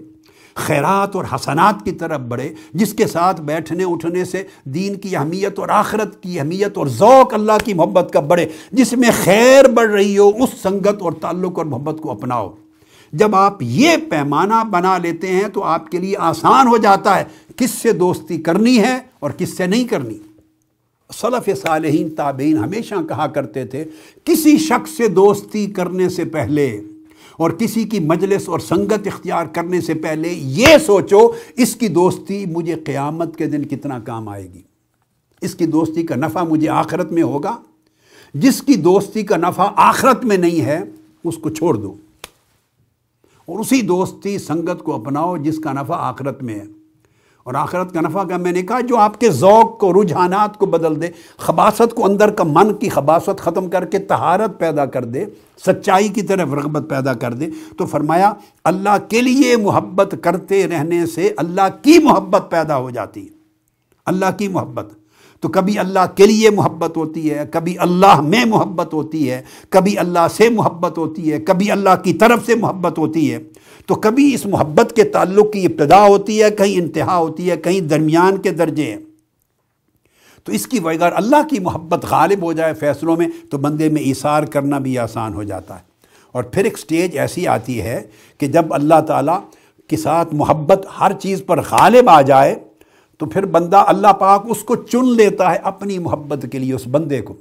खैरात और हसनात की तरफ बढ़े जिसके साथ बैठने उठने से दीन की अहमियत और आखरत की अहमियत और ओक़ अल्लाह की मोहब्बत का बढ़े जिसमें खैर बढ़ रही हो उस संगत और ताल्लुक़ और मोहब्बत को अपनाओ जब आप ये पैमाना बना लेते हैं तो आपके लिए आसान हो जाता है किससे दोस्ती करनी है और किससे नहीं करनी सलफ़ सालहीन ताबेन हमेशा कहा करते थे किसी शख्स से दोस्ती करने से पहले और किसी की मजलिस और संगत इख्तियार करने से पहले ये सोचो इसकी दोस्ती मुझे क़्यामत के दिन कितना काम आएगी इसकी दोस्ती का नफ़ा मुझे आखरत में होगा जिसकी दोस्ती का नफ़ा आखरत में नहीं है उसको छोड़ दो और उसी दोस्ती संगत को अपनाओ जिसका नफ़ा आखरत में है और आखरत का नफ़ा का मैंने कहा जो आपके ओक़ को रुझानात को बदल दे खबासत को अंदर का मन की खबासत ख़त्म करके तहारत पैदा कर दे सच्चाई की तरफ रगबत पैदा कर दे तो फरमाया अल्लाह के लिए मोहब्बत करते रहने से अल्लाह की मोहब्बत पैदा हो जाती है अल्लाह की मोहब्बत तो कभी अल्लाह के लिए मोहब्बत होती है कभी अल्लाह में मोहब्बत होती है कभी अल्लाह से मोहब्बत होती है कभी अल्लाह की तरफ से मोहब्बत होती है तो कभी इस मोहब्बत के ताल्लुक़ की इब्तदा होती है कहीं इंतहा होती है कहीं दरमियान के दर्जे हैं तो इसकी वजह अल्लाह की मोहब्बत गालिब हो जाए फ़ैसलों में तो बंदे में इशार करना भी आसान हो जाता है और फिर एक स्टेज ऐसी आती है कि जब अल्लाह ताला के साथ मोहब्बत हर चीज़ पर गालिब आ जाए तो फिर बंदा अल्लाह पाक उसको चुन लेता है अपनी मोहब्बत के लिए उस बंदे को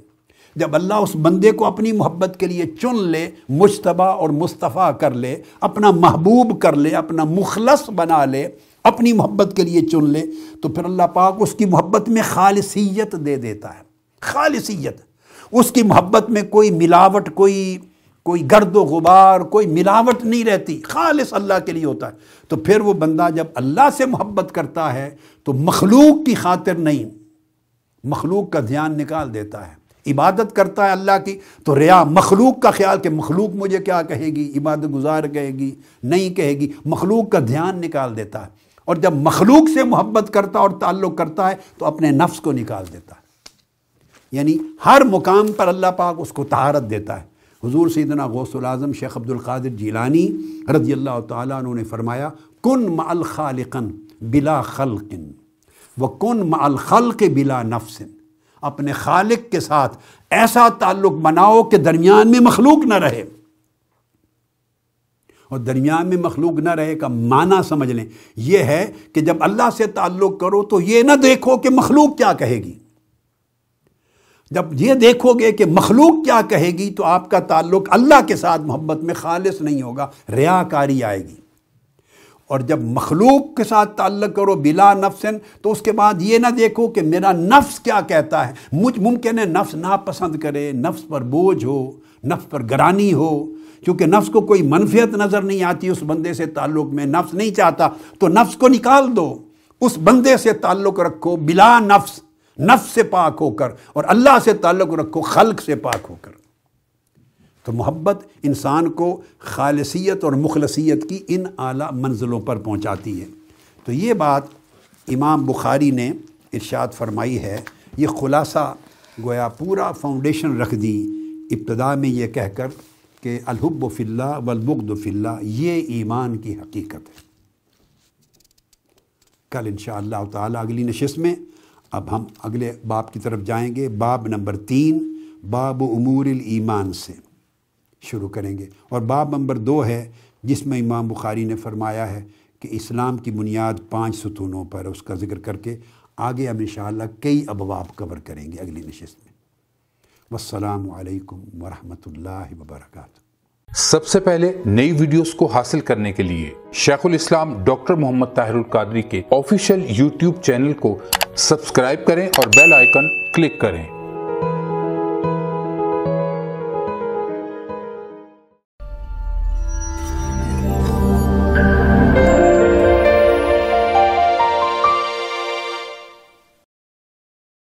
जब अल्लाह उस बंदे को अपनी मोहब्बत के लिए चुन ले मुशतबा और मुस्तफ़ा कर ले अपना महबूब कर ले अपना मुखलस बना ले अपनी मोहब्बत के लिए चुन ले तो फिर अल्लाह पाक उसकी मोहब्बत में खालसियत दे देता है खालसियत उसकी मोहब्बत में कोई मिलावट कोई कोई गर्द गुबार कोई मिलावट नहीं रहती खालिस अल्लाह के लिए होता है तो फिर वो बंदा जब अल्लाह से मोहब्बत करता है तो मखलूक की खातिर नहीं मखलूक का ध्यान निकाल देता है इबादत करता है अल्लाह की तो रिया मखलूक का ख्याल कि मखलूक मुझे क्या कहेगी इबादत गुजार कहेगी नहीं कहेगी मखलूक का ध्यान निकाल देता है और जब मखलूक से मोहब्बत करता और ताल्लुक़ करता है तो अपने नफ्स को निकाल देता है यानी हर मुकाम पर अल्लाह पाक उसको तहारत देता है हजूर सैदना आजम शेख अब्दुल्कर जीलानी रजी अल्लाह तु ने फरमाया कन मल खालिकन बिला खलकिन व कन मल खल के बिला नफसिन अपने खालिक के साथ ऐसा ताल्लुक बनाओ कि दरमियान में मखलूक ना रहे और दरमियान में मखलूक ना रहे का माना समझ लें यह है कि जब अल्लाह से ताल्लुक़ करो तो ये ना देखो कि मखलूक क्या कहेगी जब ये देखोगे कि मखलूक क्या कहेगी तो आपका ताल्लुक अल्लाह के साथ मोहब्बत में खालिश नहीं होगा रियाकारी आएगी और जब मखलूक के साथ ताल्लक करो बिला नफ्सन तो उसके बाद ये ना देखो कि मेरा नफ्स क्या कहता है मुझ मुमकिन है नफ्स ना पसंद करे नफ्स पर बोझ हो नफ्स पर गरानी हो क्योंकि नफ्स को कोई मनफियत नज़र नहीं आती उस बंदे से ताल्लुक में नफ्स नहीं चाहता तो नफ्स को निकाल दो उस बंदे से ताल्लुक रखो बिला नफ्स नफ़ से पाक होकर और अल्लाह से ताल्लुक़ रखो खल्क से पाक होकर तो मोहब्बत इंसान को खालसियत और मुखलसियत की इन आला मंजिलों पर पहुंचाती है तो ये बात इमाम बुखारी ने इरशाद फरमाई है ये खुलासा गोया पूरा फाउंडेशन रख दी इब्तदा में ये कहकर कि अलहब फ़िल्ला ये ईमान की हकीकत है कल इन ताला अगली नशस्त में अब हम अगले बाब की तरफ जाएंगे बाब नंबर तीन बाब उमूर ईमान से शुरू करेंगे और बाब नंबर दो है जिसमें इमाम बुखारी ने फरमाया है कि इस्लाम की बुनियाद पाँच सतूनों पर उसका जिक्र करके आगे हम इन कई अबवाब कवर करेंगे अगली नशस्त में वालकम वरहमल वर्का सबसे पहले नई वीडियोस को हासिल करने के लिए शेखुल इस्लाम डॉक्टर मोहम्मद ताहिरुल कादरी के ऑफिशियल यूट्यूब चैनल को सब्सक्राइब करें और बेल आइकन क्लिक करें